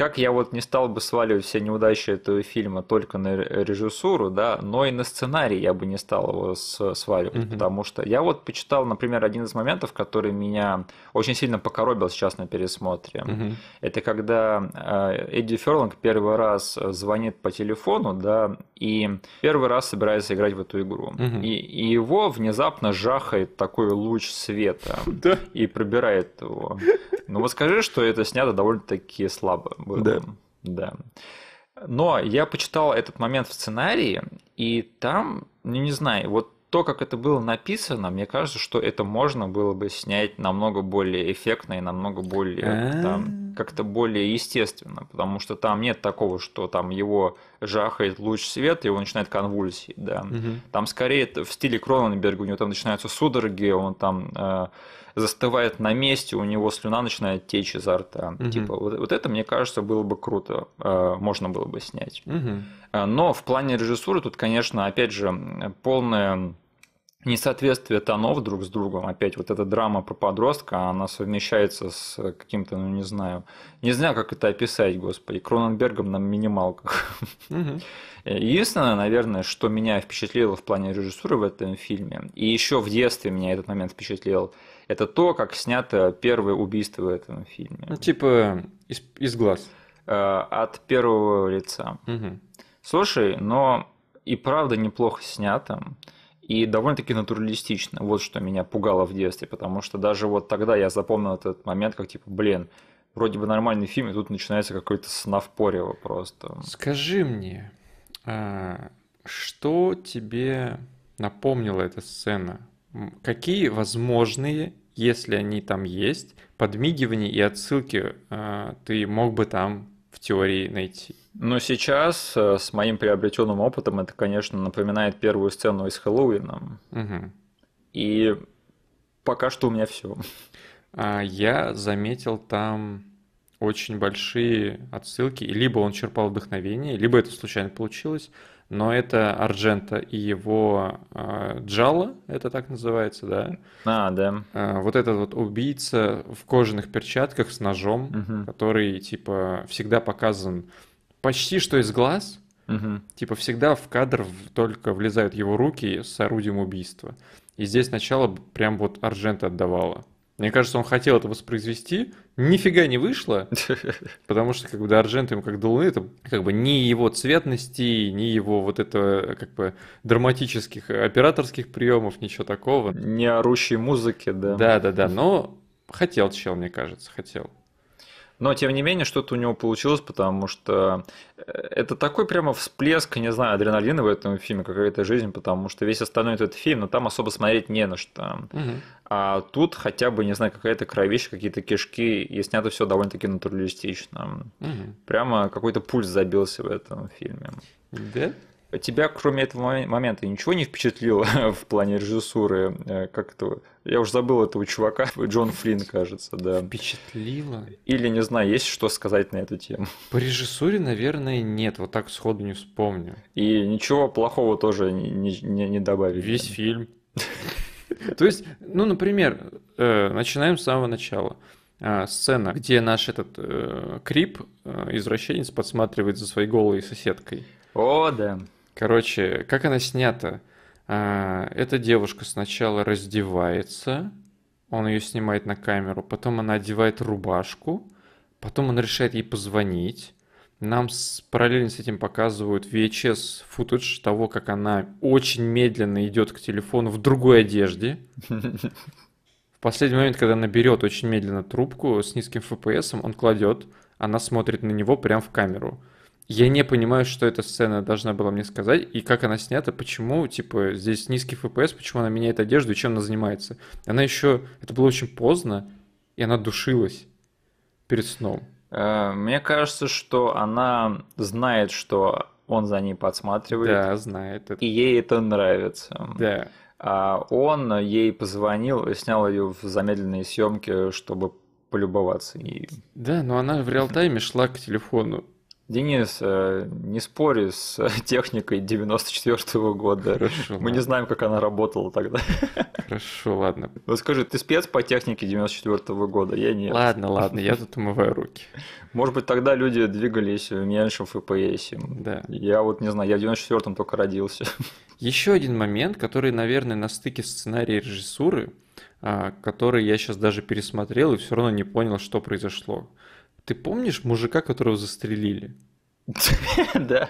S1: как я вот не стал бы сваливать все неудачи этого фильма только на режиссуру, да, но и на сценарий я бы не стал его сваливать, mm-hmm. потому что я вот почитал, например, один из моментов, который меня очень сильно покоробил сейчас на пересмотре. Mm-hmm. Это когда а, Эдди Ферлинг первый раз звонит по телефону, да, и первый раз собирается играть в эту игру. Mm-hmm. И, и его внезапно жахает такой луч света и пробирает его. Ну вот скажи, что это снято довольно-таки слабо было. Да. да. Но я почитал этот момент в сценарии, и там, ну не знаю, вот то, как это было написано, мне кажется, что это можно было бы снять намного более эффектно и намного более а как-то более естественно, потому что там нет такого, что там его жахает луч света, его начинает конвульсии, да. Там скорее в стиле Кроненберга у него там начинаются судороги, он там э, застывает на месте, у него слюна начинает течь изо рта. Угу. Типа, вот, вот это, мне кажется, было бы круто, э, можно было бы снять.
S2: Угу.
S1: Но в плане режиссуры тут, конечно, опять же, полное несоответствие тонов друг с другом. Опять вот эта драма про подростка, она совмещается с каким-то, ну не знаю, не знаю, как это описать, господи, Кроненбергом на минималках. Э, единственное, наверное, что меня впечатлило в плане режиссуры в этом фильме, и еще в детстве меня этот момент впечатлил, это то, как снято первое убийство в этом фильме.
S2: Ну, типа
S1: из, из глаз. Э, от первого лица. Угу. Слушай, но и правда неплохо снято и довольно-таки натуралистично. Вот что меня пугало в детстве, потому что даже вот тогда я запомнил этот момент, как типа, блин, вроде бы нормальный фильм, и тут начинается какой-то снафпорево просто.
S2: Скажи мне,
S1: а,
S2: что тебе напомнила эта сцена? Какие возможные, если они там есть, подмигивания и отсылки а,
S1: ты мог бы там в теории найти. Но сейчас э, с моим приобретенным опытом это, конечно, напоминает первую сцену из Хэллоуина. Угу. И пока что у меня все.
S2: А, я заметил там очень большие отсылки, либо он черпал вдохновение, либо это случайно получилось но это Арджента и его э, а, Джала, это так называется, да? А, да. Э, вот этот вот убийца в кожаных перчатках с ножом, угу. который, типа, всегда показан почти что из глаз, угу. типа, всегда в кадр только влезают его руки с орудием убийства. И здесь сначала прям вот Арджента отдавала. Мне кажется, он хотел это воспроизвести, нифига не вышло, потому что как бы до ему как до Луны, ну, это как бы ни его цветности, ни его вот этого как бы драматических операторских приемов, ничего такого.
S1: Не орущей музыки, да. Да, да, да, но хотел чел, мне кажется, хотел. Но, тем не менее, что-то у него получилось, потому что э, это такой прямо всплеск, не знаю, адреналина в этом фильме, какая-то жизнь, потому что весь остальной этот фильм, но ну, там особо смотреть не на что. Угу. А тут хотя бы, не знаю, какая-то кровища, какие-то кишки, и снято все довольно-таки натуралистично. Угу. Прямо какой-то пульс забился в этом фильме. Да? тебя, кроме этого момента, ничего не впечатлило в плане режиссуры? Э, как то Я уже забыл этого чувака, Джон Флинн, кажется, да. Впечатлило? Или, не знаю, есть что сказать на эту тему?
S2: По режиссуре, наверное, нет, вот так сходу не вспомню.
S1: И ничего плохого тоже не, не, не добавили? Весь фильм. То есть,
S2: ну, например, э, начинаем с самого начала а, сцена, где наш этот э, Крип, извращенец, подсматривает за своей голой соседкой.
S1: О, да.
S2: Короче, как она снята? А, эта девушка сначала раздевается, он ее снимает на камеру, потом она одевает рубашку, потом он решает ей позвонить. Нам с, параллельно с этим показывают VHS футаж того, как она очень медленно идет к телефону в другой одежде. В последний момент, когда она берет очень медленно трубку с низким FPS, он кладет, она смотрит на него прямо в камеру. Я не понимаю, что эта сцена должна была мне сказать, и как она снята, почему, типа, здесь низкий FPS, почему она меняет одежду и чем она занимается. Она еще... Это было очень поздно, и она душилась перед сном.
S1: Э, мне кажется, что она знает, что он за ней подсматривает. Да, знает. Это. И ей это нравится. Да. А он ей позвонил и снял ее в замедленные съемки, чтобы полюбоваться ей. Да, но она в реал-тайме шла к телефону. Денис, э, не спори с техникой 94 -го года. Хорошо. Мы ладно. не знаем, как она работала тогда. Хорошо, ладно. Ну скажи, ты спец по технике 94 -го года? Я нет. Ладно, ладно, я тут умываю руки. Может быть, тогда люди двигались в э, меньшем FPS. Да. Я вот не знаю, я в 94-м только родился.
S2: Еще один момент, который, наверное, на стыке сценария и режиссуры, а, который я сейчас даже пересмотрел и все равно не понял, что произошло. Ты помнишь мужика, которого застрелили?
S1: Да.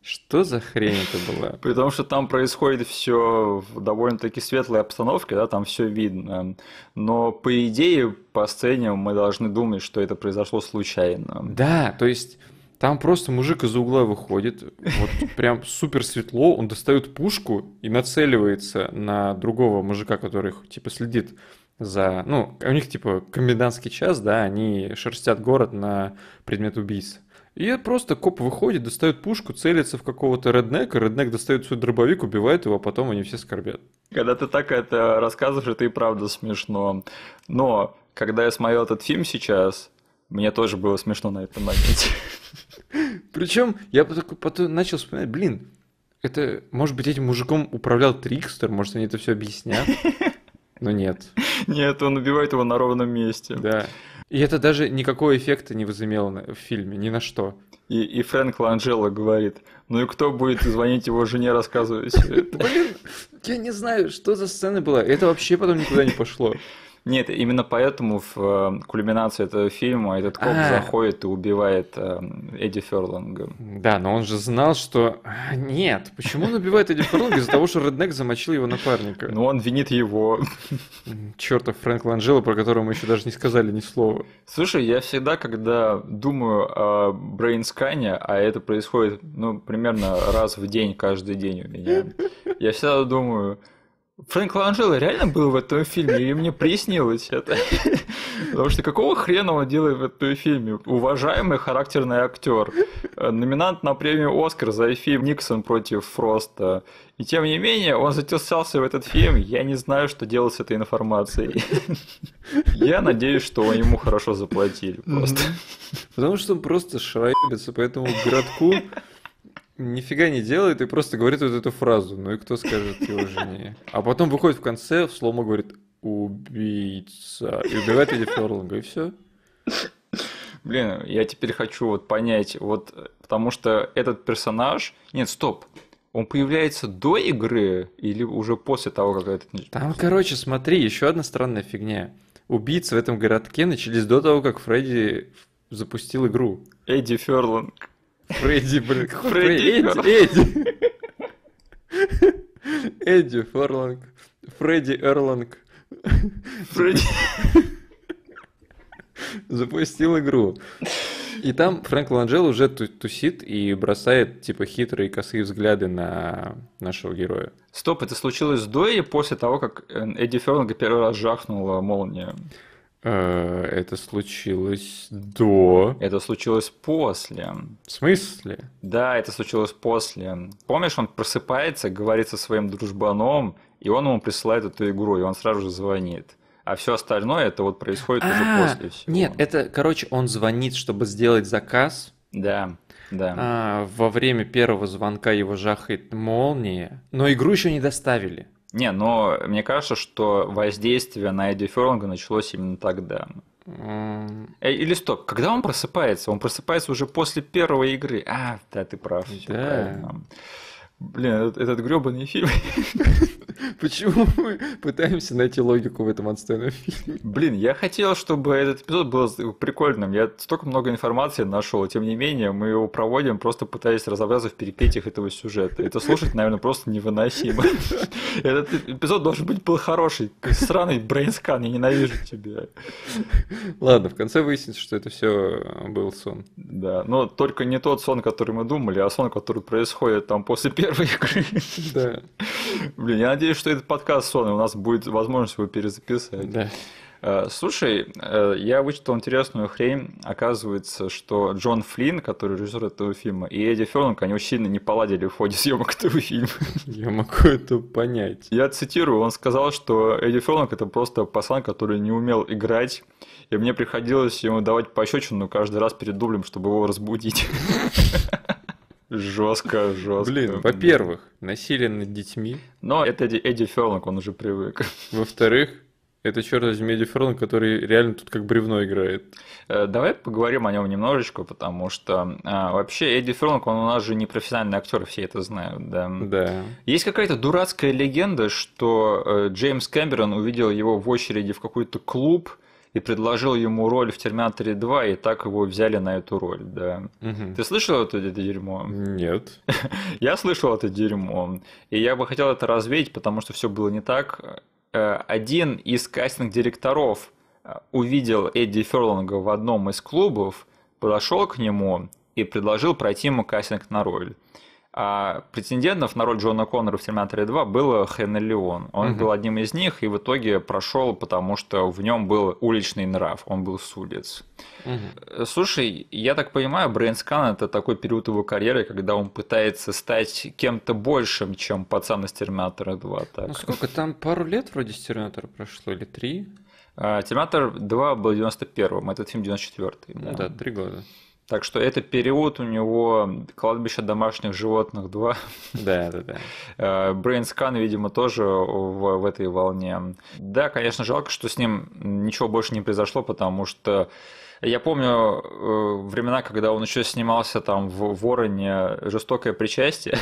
S1: Что за хрень это была? При том, что там происходит все в довольно-таки светлой обстановке, да, там все видно. Но по идее, по сцене мы должны думать, что это произошло случайно. Да, то есть там просто мужик из угла выходит, вот прям
S2: супер светло, он достает пушку и нацеливается на другого мужика, который типа следит за... Ну, у них, типа, комендантский час, да, они шерстят город на предмет убийств. И просто коп выходит, достает пушку, целится в какого-то реднека, реднек достает свой дробовик, убивает его, а потом они все скорбят.
S1: Когда ты так это рассказываешь, это и правда смешно. Но когда я смотрел этот фильм сейчас, мне тоже было смешно на этом моменте. Причем я потом начал вспоминать, блин,
S2: это, может быть, этим мужиком управлял Трикстер, может, они это все объяснят. Ну нет. Нет, он убивает его на ровном месте. Да. И это даже никакого эффекта не возымело в фильме, ни на что. И, и Фрэнк Ланжело говорит, ну и кто будет звонить
S1: его жене, рассказывать? Блин, я не знаю, что за сцена была. Это вообще потом никуда не пошло. Нет, именно поэтому в эм, кульминации этого фильма этот коп а. заходит и убивает эм, Эдди Ферланга.
S2: Да, но он же знал, что... А, нет, почему он убивает Эдди Ферланга? Из-за того, что Реднек замочил его напарника. Ну, он винит его. Чертов Фрэнк Ланжело, про которого мы еще даже не сказали ни слова.
S1: Слушай, я всегда, когда думаю о брейнскане, а это происходит, ну, примерно раз в день, каждый день у меня, я всегда думаю Фрэнк Ланжело реально был в этом фильме, и мне приснилось это? Потому что какого хрена он делает в этом фильме? Уважаемый характерный актер, э, номинант на премию «Оскар» за фильм «Никсон против Фроста». И тем не менее, он затесался в этот фильм, я не знаю, что делать с этой информацией. Я надеюсь, что ему хорошо заплатили просто. Потому что он просто шраебится по этому городку, нифига не делает
S2: и просто говорит вот эту фразу. Ну и кто скажет его жене? А потом выходит в конце, в слома говорит «убийца» и убивает Эдди Ферлинга, и все.
S1: Блин, я теперь хочу вот понять, вот потому что этот персонаж... Нет, стоп, он появляется до игры или уже после того, как этот Там, короче, смотри,
S2: еще одна странная фигня. Убийцы в этом городке начались до того, как Фредди запустил игру.
S1: Эдди Ферлинг. Фредди, блин. Фредди. Эдди.
S2: Эдди. Эдди Ферланг. Фредди Эрланг. Фредди. Запустил игру. И там Фрэнк Ланджел уже тусит и бросает, типа, хитрые косые взгляды на нашего героя.
S1: Стоп, это случилось до или после того, как э, Эдди Ферлинга первый раз жахнула молния? Э, это случилось до... Это случилось после. В смысле? Да, это случилось после. Помнишь, он просыпается, говорит со своим дружбаном, и он ему присылает эту игру, и он сразу же звонит. А все остальное это вот происходит а, уже после всего. Нет, это, короче, он звонит, чтобы сделать заказ. Да, да. А, во время первого звонка его
S2: жахает молния, но игру еще не доставили.
S1: Не, но мне кажется, что воздействие на Эдди Ферлинга началось именно тогда. Э, или стоп, когда он просыпается? Он просыпается уже после первой игры. А, да, ты прав. Да. Блин, э, этот, этот гребаный фильм. Почему мы пытаемся найти логику в этом отстойном фильме? Блин, я хотел, чтобы этот эпизод был прикольным. Я столько много информации нашел. Тем не менее, мы его проводим, просто пытаясь разобраться в перипетиях этого сюжета. Это слушать, наверное, просто невыносимо. Этот эпизод должен быть был хороший. Сраный брейнскан, я ненавижу тебя. Ладно, в конце выяснится, что это все был сон. Да, но только не тот сон, который мы думали, а сон, который происходит там после первой игры. Да. Блин, я надеюсь, надеюсь, что этот подкаст сон, у нас будет возможность его перезаписать. Да. Э, слушай, э, я вычитал интересную хрень. Оказывается, что Джон Флинн, который режиссер этого фильма, и Эдди Фёрнинг, они очень сильно не поладили в ходе съемок этого фильма. Я могу это понять. Я цитирую, он сказал, что Эдди Фёрнинг это просто пацан, который не умел играть, и мне приходилось ему давать пощечину каждый раз перед дублем, чтобы его разбудить. Жестко, жестко. Блин, во-первых,
S2: насилие над детьми.
S1: Но это Эдди, Эдди Ферлинг, он уже привык. Во-вторых, это, черт возьми, Эдди Ферлинг, который реально тут как бревно играет. Э, давай поговорим о нем немножечко, потому что а, вообще Эдди Ферлинг, он у нас же не профессиональный актер, все это знают, да. Да. Есть какая-то дурацкая легенда, что э, Джеймс Кэмерон увидел его в очереди в какой-то клуб, и предложил ему роль в «Терминаторе 2», и так его взяли на эту роль, да. Угу. Ты слышал это, это дерьмо? Нет. Я слышал это дерьмо, и я бы хотел это развеять, потому что все было не так. Э, один из кастинг-директоров э, увидел Эдди Ферлонга в одном из клубов, подошел к нему и предложил пройти ему кастинг на роль. А претендентов на роль Джона Коннора в «Терминаторе 2» был Хеннель Леон. Он угу. был одним из них и в итоге прошел, потому что в нем был уличный нрав, он был с улиц. Угу. Э, слушай, я так понимаю, Брейнскан – это такой период его карьеры, когда он пытается стать кем-то большим, чем пацан из «Терминатора 2». Так. Ну сколько там, пару лет вроде с «Терминатора» прошло или три? А, «Терминатор 2» был 91-м, этот фильм 94-й. Да. да, три года. Так что это период у него «Кладбище домашних животных 2». Да, да, да. Э, Брейнскан, видимо, тоже в, в этой волне. Да, конечно, жалко, что с ним ничего больше не произошло, потому что я помню э, времена, когда он еще снимался там в Вороне жестокое причастие.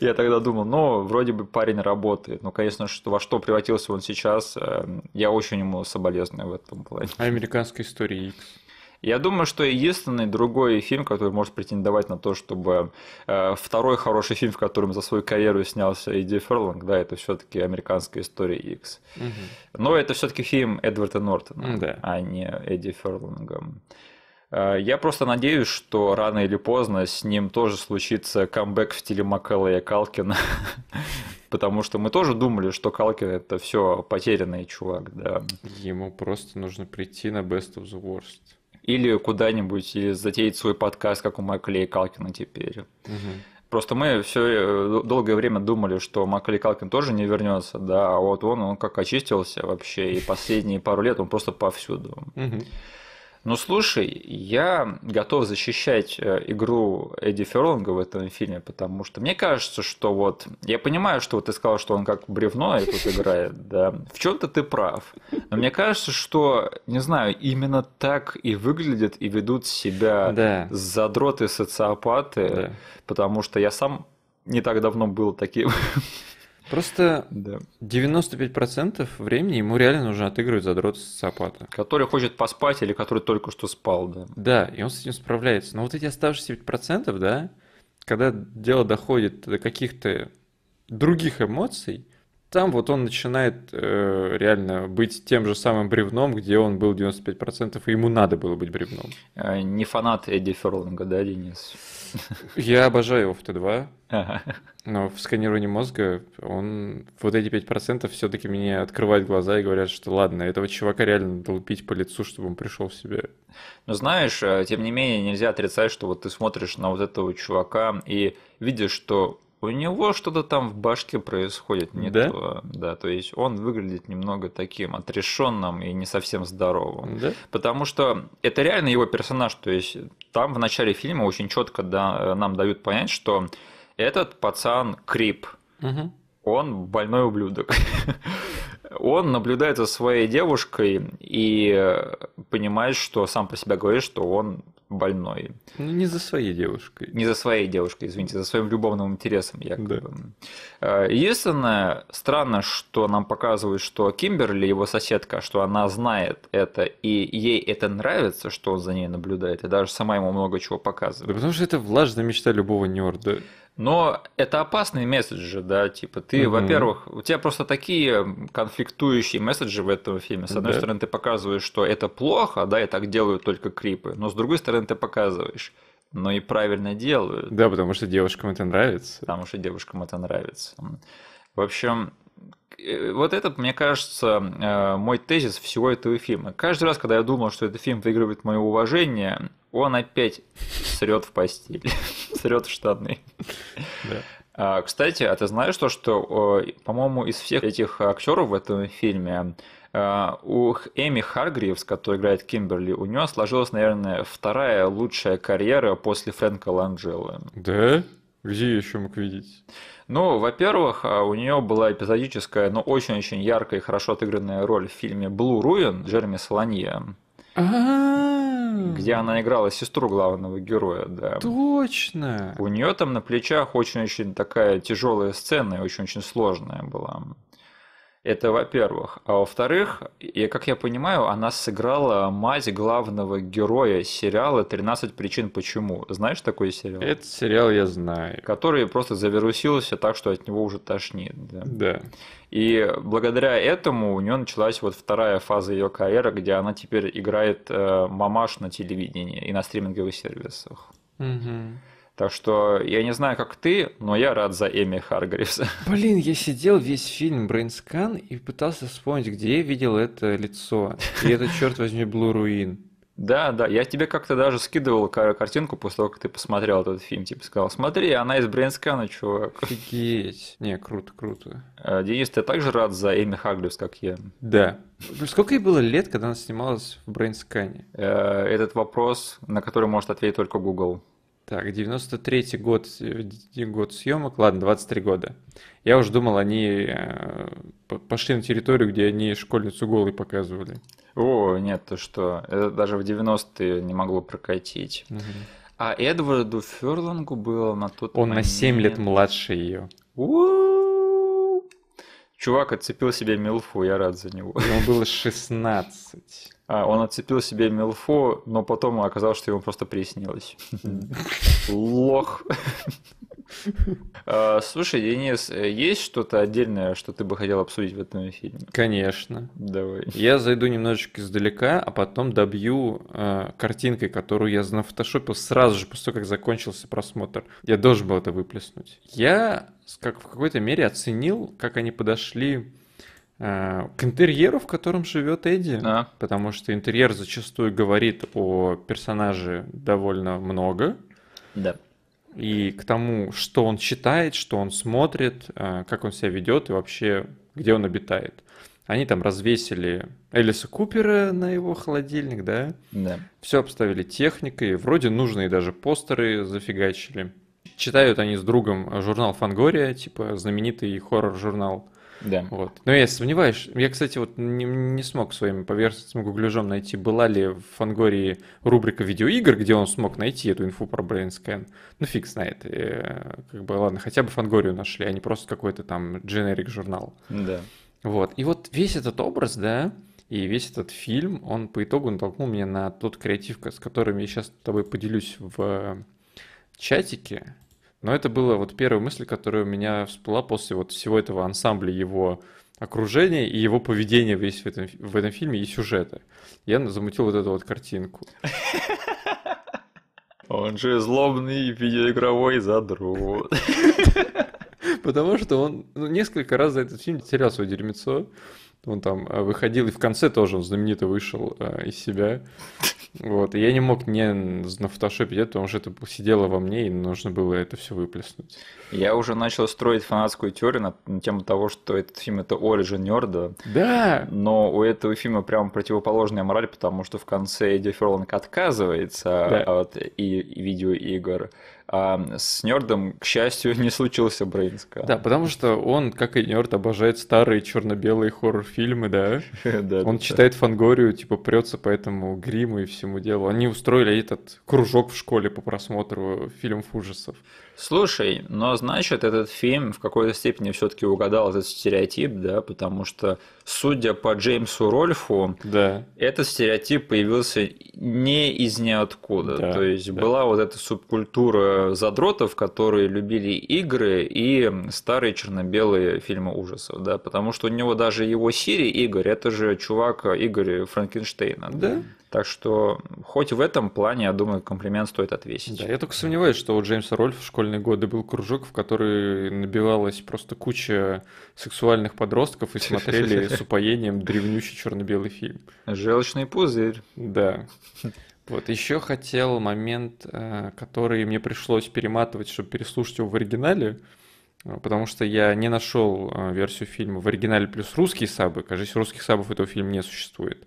S1: Я тогда думал, ну, вроде бы парень работает. Ну, конечно, что, во что превратился он сейчас, э, я очень ему соболезную в этом плане. Американская история X. Я думаю, что единственный другой фильм, который может претендовать на то, чтобы э, второй хороший фильм, в котором за свою карьеру снялся Эдди Ферланг, да, это все-таки «Американская история X». Угу. Но это все-таки фильм Эдварда Нортона, да. а не Эдди Ферланга. Э, я просто надеюсь, что рано или поздно с ним тоже случится камбэк в стиле Маккелла и Калкина. Потому что мы тоже думали, что Калкин это все потерянный чувак, да. Ему просто нужно прийти на Best of the Worst или куда-нибудь и затеять свой подкаст, как у Майкла Калкина теперь. Угу. Просто мы все э, долгое время думали, что Макали Калкин тоже не вернется, да, а вот он, он как очистился вообще, и последние пару лет он просто повсюду. Угу. Ну слушай, я готов защищать э, игру Эдди Феронга в этом фильме, потому что мне кажется, что вот... Я понимаю, что вот ты сказал, что он как бревно тут играет, да. В чем то ты прав. Но мне кажется, что, не знаю, именно так и выглядят и ведут себя да. задроты, социопаты, да. потому что я сам не так давно был таким Просто да. 95%
S2: времени ему реально нужно отыгрывать задрот социопата.
S1: Который хочет поспать или который только что спал, да.
S2: Да, и он с этим справляется. Но вот эти оставшиеся 5%, да, когда дело доходит до каких-то других эмоций, там вот он начинает э, реально быть тем же самым бревном, где он был 95%, и ему надо было быть бревном.
S1: Э, не фанат Эдди Ферлинга, да, Денис?
S2: Я обожаю его в Т2, ага. но в сканировании мозга он вот эти 5% все-таки мне открывают глаза и говорят, что ладно,
S1: этого чувака реально надо по лицу, чтобы он пришел в себя. Но знаешь, э, тем не менее, нельзя отрицать, что вот ты смотришь на вот этого чувака и видишь, что у него что-то там в башке происходит не да? то. Да, то есть он выглядит немного таким отрешенным и не совсем здоровым. Да? Потому что это реально его персонаж. То есть там в начале фильма очень четко да, нам дают понять, что этот пацан крип. Угу. Он больной ублюдок. он наблюдает за своей девушкой и э, понимает, что сам по себе говорит, что он больной. Ну, не за своей девушкой. Не за своей девушкой, извините, за своим любовным интересом якобы. Да. Э, единственное, странно, что нам показывают, что Кимберли, его соседка, что она знает это, и ей это нравится, что он за ней наблюдает, и даже сама ему много чего показывает. Да потому что это влажная мечта любого нерда. Но это опасные месседжи, да, типа ты, mm во-первых, у тебя просто такие конфликтующие месседжи в этом фильме. С одной yeah. стороны, ты показываешь, что это плохо, да, и так делают только крипы, но с другой стороны, ты показываешь, но и правильно делают. Да, потому что девушкам это нравится. Потому что девушкам это нравится. В общем, Э, вот этот, мне кажется, э, мой тезис всего этого фильма. Каждый раз, когда я думал, что этот фильм выигрывает мое уважение, он опять срет в постель, срет в штаны. Да. А, кстати, а ты знаешь то, что, по-моему, из всех этих актеров в этом фильме э, у Эми Харгривс, которая играет Кимберли, у нее сложилась, наверное, вторая лучшая карьера после Фрэнка Ланджелла. Да? Где еще мог видеть? Ну, во-первых, а, у нее была эпизодическая, но очень-очень яркая и хорошо отыгранная роль в фильме «Блу Руин» Джереми Солонье. Где она играла сестру главного героя, да. Точно. У нее там на плечах очень-очень такая тяжелая сцена и очень-очень сложная была. Это во-первых. А во-вторых, и как я понимаю, она сыграла мать главного героя сериала «13 причин почему». Знаешь такой сериал? Этот сериал я знаю. Который просто завирусился так, что от него уже тошнит. Да. да. И благодаря этому у нее началась вот вторая фаза ее карьеры, где она теперь играет э, мамаш на телевидении и на стриминговых сервисах. Угу. Так что я не знаю, как ты, но я рад за Эми Харгривс.
S2: Блин, я сидел весь фильм Брейнскан и пытался вспомнить,
S1: где я видел это лицо. И это, черт возьми, Блу Руин. Да, да, я тебе как-то даже скидывал картинку после того, как ты посмотрел этот фильм, типа сказал, смотри, она из Брейнскана, чувак. Офигеть. Не, круто, круто. Э, Денис, ты также рад за Эми Хаглюс, как я?
S2: Да. Сколько ей было лет, когда она снималась в Брейнскане?
S1: Э, этот вопрос,
S2: на который может ответить только Google. Так, 93-й год, э, год съемок, ладно, 23 года. Я уже думал, они э, пошли на территорию, где они
S1: школьницу голой показывали. О, нет, то что, это даже в 90-е не могло прокатить. Угу. А Эдварду Ферлангу было на тот Он момент... на 7 лет младше ее. У-у-у! Чувак отцепил себе Милфу, я рад за него. Ему было 16. А, он отцепил себе Милфу, но потом оказалось, что ему просто приснилось. Лох. А, слушай, Денис, есть что-то отдельное, что ты бы хотел обсудить в этом фильме? Конечно. Давай. Я
S2: зайду немножечко издалека, а потом добью э, картинкой, которую я нафотошопил сразу же, после того, как закончился просмотр. Я должен был это выплеснуть. Я как в какой-то мере оценил, как они подошли а, к интерьеру, в котором живет Эдди, а. потому что интерьер зачастую говорит о персонаже довольно много. Да и к тому, что он читает, что он смотрит, э, как он себя ведет и вообще, где он обитает. Они там развесили Элиса Купера на его холодильник, да? Да. Все обставили техникой, вроде нужные даже постеры зафигачили. Читают они с другом журнал «Фангория», типа знаменитый хоррор-журнал – да. Вот. Но я сомневаюсь. Я, кстати, вот не, не смог своим поверхностным гугляжом найти, была ли в Фангории рубрика видеоигр, где он смог найти эту инфу про BrainScan. Ну, фиг знает. И, э, как бы, ладно, хотя бы Фангорию нашли, а не просто какой-то там generic журнал. Да. Вот. И вот весь этот образ, да, и весь этот фильм, он по итогу натолкнул меня на тот креатив, с которым я сейчас с тобой поделюсь в э, чатике. Но это была вот первая мысль, которая у меня всплыла после вот всего этого ансамбля его окружения и его поведения весь в этом, в этом фильме и сюжета. Я замутил вот эту вот картинку. Он же злобный видеоигровой задрот. Потому что он ну, несколько раз за этот фильм терял свое дерьмецо. Он там э, выходил, и в конце тоже он знаменито вышел э, из себя. Вот, и я не мог не
S1: на фотошопе делать, потому что это сидело во мне, и нужно было это все выплеснуть. Я уже начал строить фанатскую теорию на, на тему того, что этот фильм это оригин нерда. Да! Но у этого фильма прям противоположная мораль, потому что в конце Эдди Ферланг отказывается да. от и, и видеоигр а с нердом, к счастью, не случился брейнскан.
S2: Да, потому что он, как и нерд, обожает старые черно-белые хоррор-фильмы, да?
S1: Он читает
S2: Фангорию, типа прется по этому гриму и всему делу. Они устроили этот кружок в школе по просмотру фильмов ужасов.
S1: Слушай, но значит, этот фильм в какой-то степени все-таки угадал этот стереотип, да, потому что судя по Джеймсу Рольфу, да. этот стереотип появился не из ниоткуда. Да, То есть да. была вот эта субкультура задротов, которые любили игры и старые черно-белые фильмы ужасов, да, потому что у него даже его Сири Игорь, это же чувак Игорь Франкенштейна. Да. да? Так что хоть в этом плане, я думаю, комплимент стоит отвесить. Да, я
S2: только сомневаюсь, что у Джеймса Рольф в школьные годы был кружок, в который набивалась просто куча сексуальных подростков и смотрели с упоением древнющий черно-белый фильм. Желчный пузырь. Да. Вот еще хотел момент, э, который мне пришлось перематывать, чтобы переслушать его в оригинале, э, потому что я не нашел э, версию фильма в оригинале плюс русские сабы. Кажется, русских сабов этого фильма не существует.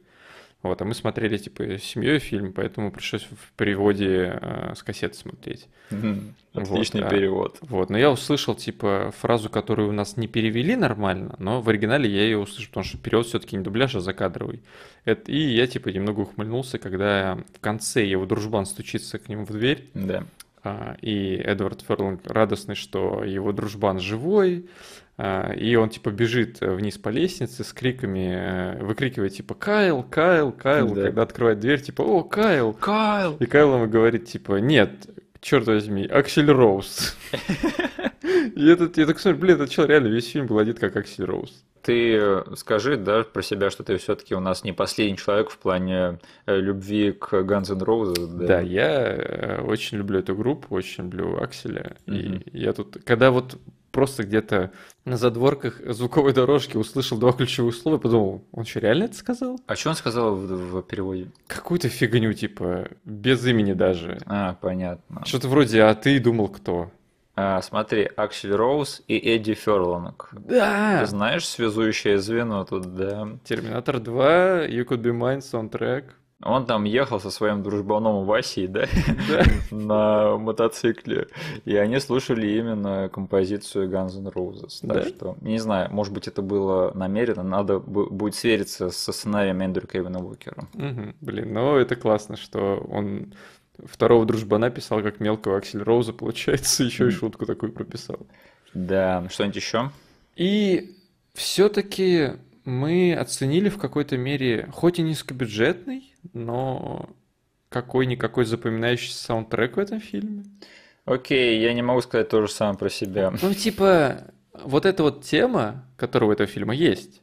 S2: Вот, а мы смотрели, типа, с семьей фильм, поэтому пришлось в переводе э, с кассеты смотреть. mm Отличный вот, перевод. А, вот, но я услышал, типа, фразу, которую у нас не перевели нормально, но в оригинале я ее услышал, потому что перевод все-таки не дубляж, а закадровый. Это, и я, типа, немного ухмыльнулся, когда в конце его дружбан стучится к нему в дверь. Да. А, и Эдвард Ферлинг радостный, что его дружбан живой, а, и он типа бежит э, вниз по лестнице с криками, э, выкрикивает типа «Кайл, Кайл, Кайл», да. когда открывает дверь, типа «О, Кайл!» «Кайл!» И Кайл ему говорит типа «Нет, черт возьми, Аксель Роуз». И
S1: этот, я так смотрю, блин, этот человек реально весь фильм был одет как Аксель Роуз. Ты э, скажи, да, про себя, что ты все-таки у нас не последний человек в плане любви к Guns N' Roses. Да, да я очень люблю эту группу, очень люблю Акселя. Mm-hmm. И я тут, когда вот
S2: просто где-то на задворках звуковой дорожки услышал два ключевых слова и подумал, он что, реально это сказал? А что он сказал в, в переводе? Какую-то фигню, типа, без имени
S1: даже. А, понятно. Что-то вроде «а ты думал кто?» А, смотри, Аксель Роуз и Эдди Ферланг. Да! Ты знаешь связующее звено тут, да? Терминатор 2, You Could Be Mine, саундтрек. Он там ехал со своим дружбаном Васей, да, на мотоцикле, и они слушали именно композицию Guns N' Roses. Так что, не знаю, может быть, это было намеренно, надо будет свериться со сценарием Эндрю Кевина Уокера. Блин, ну это классно, что он
S2: второго дружбана писал как мелкого Аксель Роуза, получается, еще и шутку такую прописал.
S1: Да, ну что-нибудь еще?
S2: И все-таки мы оценили в какой-то мере, хоть и низкобюджетный, но какой-никакой запоминающийся саундтрек в этом фильме.
S1: Окей, okay, я не могу сказать то же самое про себя. Ну,
S2: типа, вот эта вот тема, которая у этого фильма есть.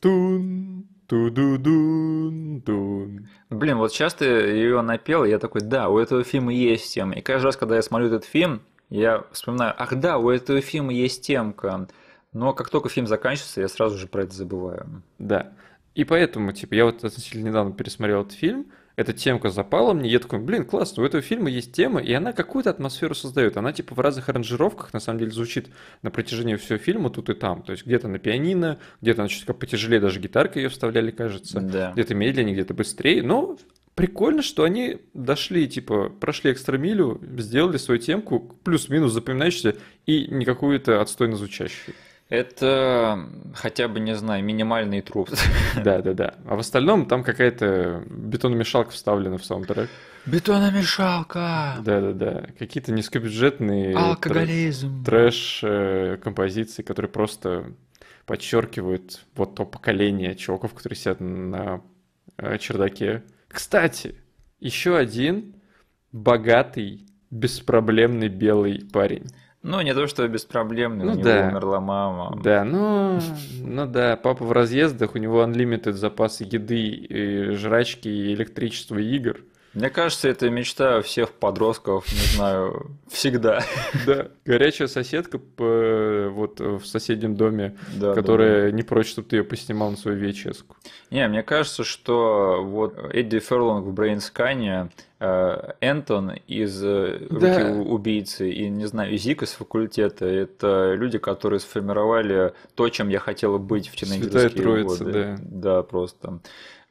S2: Тун, Ту-ду-дун, дун.
S1: Блин, вот сейчас ты ее напел, и я такой, да, у этого фильма есть тема. И каждый раз, когда я смотрю этот фильм, я вспоминаю, ах да, у этого фильма есть темка но как только фильм заканчивается, я сразу же про это забываю. Да. И поэтому, типа, я вот относительно недавно пересмотрел этот фильм, эта темка запала мне, я такой,
S2: блин, классно, у этого фильма есть тема, и она какую-то атмосферу создает. Она типа в разных аранжировках, на самом деле, звучит на протяжении всего фильма тут и там. То есть где-то на пианино, где-то она чуть чуть потяжелее, даже гитарка ее вставляли, кажется. Да. Где-то медленнее, где-то быстрее, но прикольно, что они дошли, типа, прошли экстрамилю, сделали свою темку, плюс-минус запоминающуюся и не какую-то отстойно звучащую.
S1: Это хотя бы, не знаю, минимальный труп.
S2: Да, да, да. А в остальном там какая-то бетономешалка вставлена в саундтрек.
S1: Бетономешалка!
S2: Да, да, да. Какие-то низкобюджетные Алкоголизм. трэш э, композиции, которые просто подчеркивают вот то поколение чуваков, которые сидят на э, чердаке. Кстати, еще один богатый, беспроблемный белый парень.
S1: Ну, не то, что беспроблемный, ну, у него да. умерла мама. Да,
S2: ну, ну да, папа в разъездах, у него unlimited запасы еды, и жрачки, и электричества, игр. Мне кажется, это
S1: мечта всех подростков, не знаю, всегда. Да,
S2: горячая соседка вот в соседнем доме, да, которая да. не прочь, чтобы ты ее поснимал на свою веческу.
S1: Не, мне кажется, что вот Эдди Ферлонг в Брейнскане Э, Энтон из э, «Руки да. убийцы» и, не знаю, Зика с факультета. Это люди, которые сформировали то, чем я хотел быть в тинейджерские Святая годы. да. Да, просто.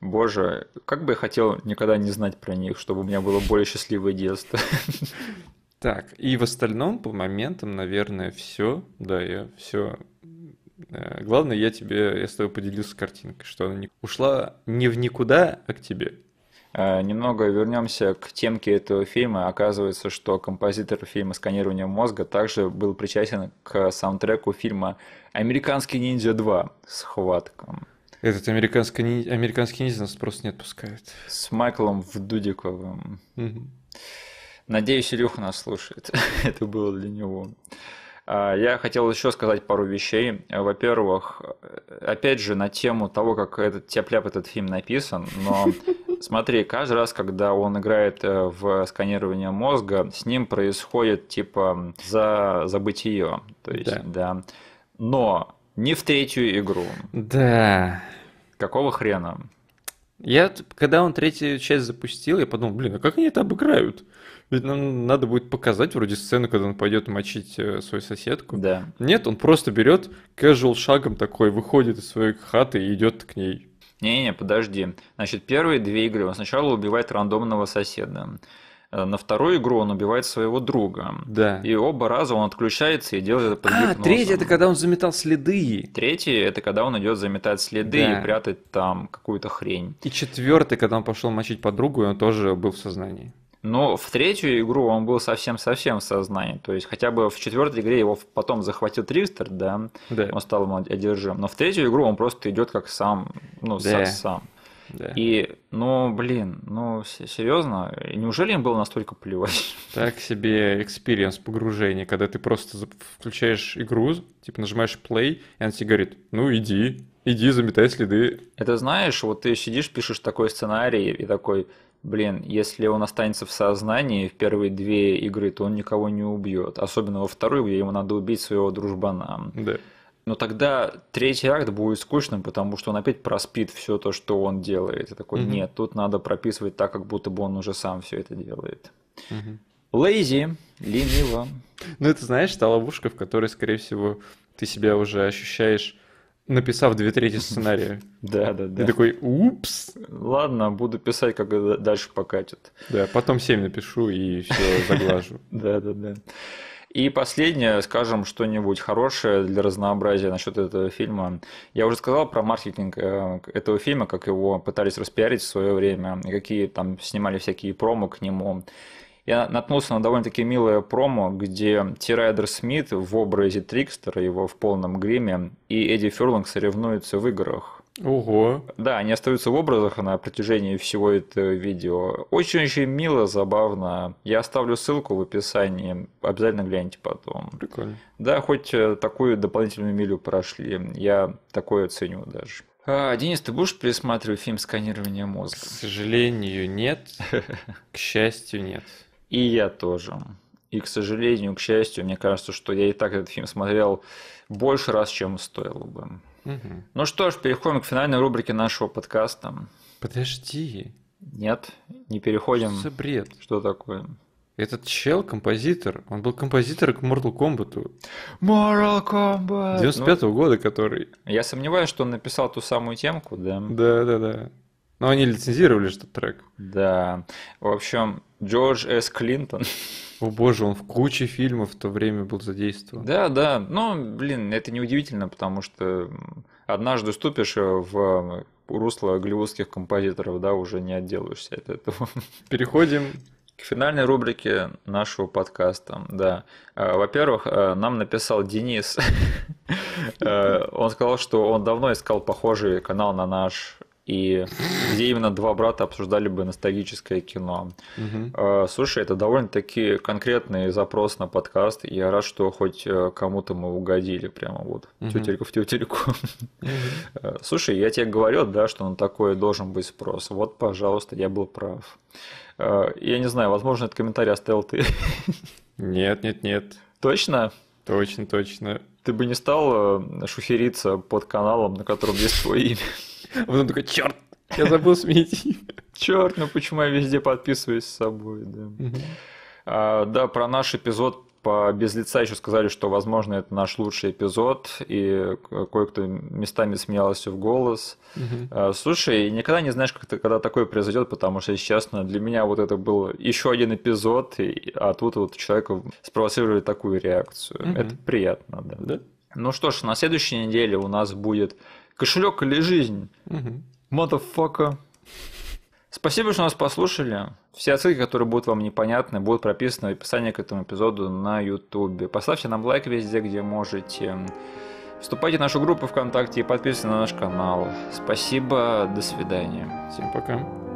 S1: Боже, как бы я хотел никогда не знать про них, чтобы у меня было более счастливое детство.
S2: Так, и в остальном по моментам, наверное, все. Да, я все. Э, главное, я тебе, я с тобой поделился картинкой,
S1: что она не... ушла не в никуда, а к тебе. Э, немного вернемся к темке этого фильма. Оказывается, что композитор фильма «Сканирование мозга» также был причастен к саундтреку фильма «Американский ниндзя 2. с хватком. Этот
S2: американский, ниндзя, американский ниндзя нас просто не отпускает.
S1: С Майклом Вдудиковым. Угу. Надеюсь, Илюха нас слушает. Это было для него. А, я хотел еще сказать пару вещей. Во-первых, э, опять же, на тему того, как этот тяп этот фильм написан, но Смотри, каждый раз, когда он играет э, в сканирование мозга, с ним происходит типа за забытие. То есть, да. да. Но не в третью игру.
S2: Да.
S1: Какого хрена? Я, когда он третью часть запустил, я подумал, блин, а как они это
S2: обыграют? Ведь нам надо будет показать вроде сцену, когда он пойдет мочить э, свою соседку.
S1: Да. Нет, он просто берет, casual шагом такой, выходит из своей хаты и идет к ней. Не-не, подожди. Значит, первые две игры он сначала убивает рандомного соседа. Э, на вторую игру он убивает своего друга. Да. И оба раза он отключается и делает это под А, гипнозом. третий это когда он заметал следы. Третий это когда он идет заметать следы да. и прятать там какую-то хрень.
S2: И четвертый, когда он пошел мочить подругу, он тоже был в сознании.
S1: Но в третью игру он был совсем-совсем в сознании. То есть хотя бы в четвертой игре его потом захватил Тривстер, да, да. он стал ему одержим. Но в третью игру он просто идет как сам, ну, да. сам. Да. И, ну, блин, ну, серьезно, неужели им было настолько плевать?
S2: Так себе экспириенс погружения, когда ты просто включаешь
S1: игру, типа нажимаешь play, и она тебе говорит, ну, иди, иди, заметай следы. Это знаешь, вот ты сидишь, пишешь такой сценарий и такой, блин, если он останется в сознании в первые две игры, то он никого не убьет. Особенно во вторую, где ему надо убить своего дружбана. Да. Но тогда третий акт будет скучным, потому что он опять проспит все то, что он делает. И такой, mm нет, тут надо прописывать так, как будто бы он уже сам все это делает. Mm-hmm. Лейзи, лениво. Ну, это, знаешь, та ловушка, в которой,
S2: скорее всего, ты себя уже ощущаешь написав две трети сценария. Да, да, да. И такой,
S1: упс. Ладно, буду писать, как дальше покатит. Да, потом 7 напишу и все заглажу. Да, да, да. И последнее, скажем, что-нибудь хорошее для разнообразия насчет этого фильма. Я уже сказал про маркетинг э, этого фильма, как его пытались распиарить в свое время, какие там снимали всякие промо к нему. Я наткнулся на довольно-таки милое промо, где Тирайдер Смит в образе Трикстера, его в полном гриме, и Эдди Ферлинг соревнуются в играх. Ого. Да, они остаются в образах на протяжении всего этого видео. Очень-очень мило, забавно. Я оставлю ссылку в описании, обязательно гляньте потом. Прикольно. Да, хоть э, такую дополнительную милю прошли. Я такое ценю даже. А, Денис, ты будешь присматривать фильм «Сканирование мозга»? К сожалению, нет. К счастью, нет. И я тоже. И, к сожалению, к счастью, мне кажется, что я и так этот фильм смотрел больше раз, чем стоило бы. Угу. Ну что ж, переходим к финальной рубрике нашего подкаста. Подожди. Нет, не переходим. Что за бред? Что такое?
S2: Этот чел композитор, он был композитор к Mortal Kombat.
S1: Mortal Kombat! 95 -го ну, года который. Я сомневаюсь, что он написал ту самую темку, да? Да, да, да. Но они лицензировали этот трек. Да. В общем, Джордж С. Клинтон. О боже, он в куче фильмов в то время был задействован. Да, да. Но, ну, блин, это неудивительно, потому что однажды ступишь в русло голливудских композиторов, да, уже не отделаешься от этого. Переходим к финальной рубрике нашего подкаста, да. А, во-первых, а, нам написал Денис. А, он сказал, что он давно искал похожий канал на наш и где именно два брата обсуждали бы ностальгическое кино. Угу. Слушай, это довольно-таки конкретный запрос на подкаст. Я рад, что хоть э, кому-то мы угодили прямо вот угу. тютельку в тютельку. Угу. Слушай, я тебе говорил, да, что на такое должен быть спрос. Вот, пожалуйста, я был прав. Я не знаю, возможно, этот комментарий оставил ты. Нет, нет, нет. Точно? Точно, точно. Ты бы не стал шухериться под каналом, на котором есть твое имя. А потом такой, черт, я забыл сменить. Черт, ну почему я везде подписываюсь с собой, да. А, да, про наш эпизод по без лица еще сказали, что, возможно, это наш лучший эпизод, и кое-кто местами смеялся в голос. Угу. Слушай, никогда не знаешь, как это, когда такое произойдет, потому что, если честно, для меня вот это был еще один эпизод, и, а тут вот человека спровоцировали такую реакцию. Угу. Это приятно, да. да. Ну что ж, на следующей неделе у нас будет Кошелек или жизнь? Угу. Motherfucker. Спасибо, что нас послушали. Все отсылки, которые будут вам непонятны, будут прописаны в описании к этому эпизоду на YouTube. Поставьте нам лайк везде, где можете. Вступайте в нашу группу ВКонтакте и подписывайтесь на наш канал. Спасибо, до свидания. Всем пока.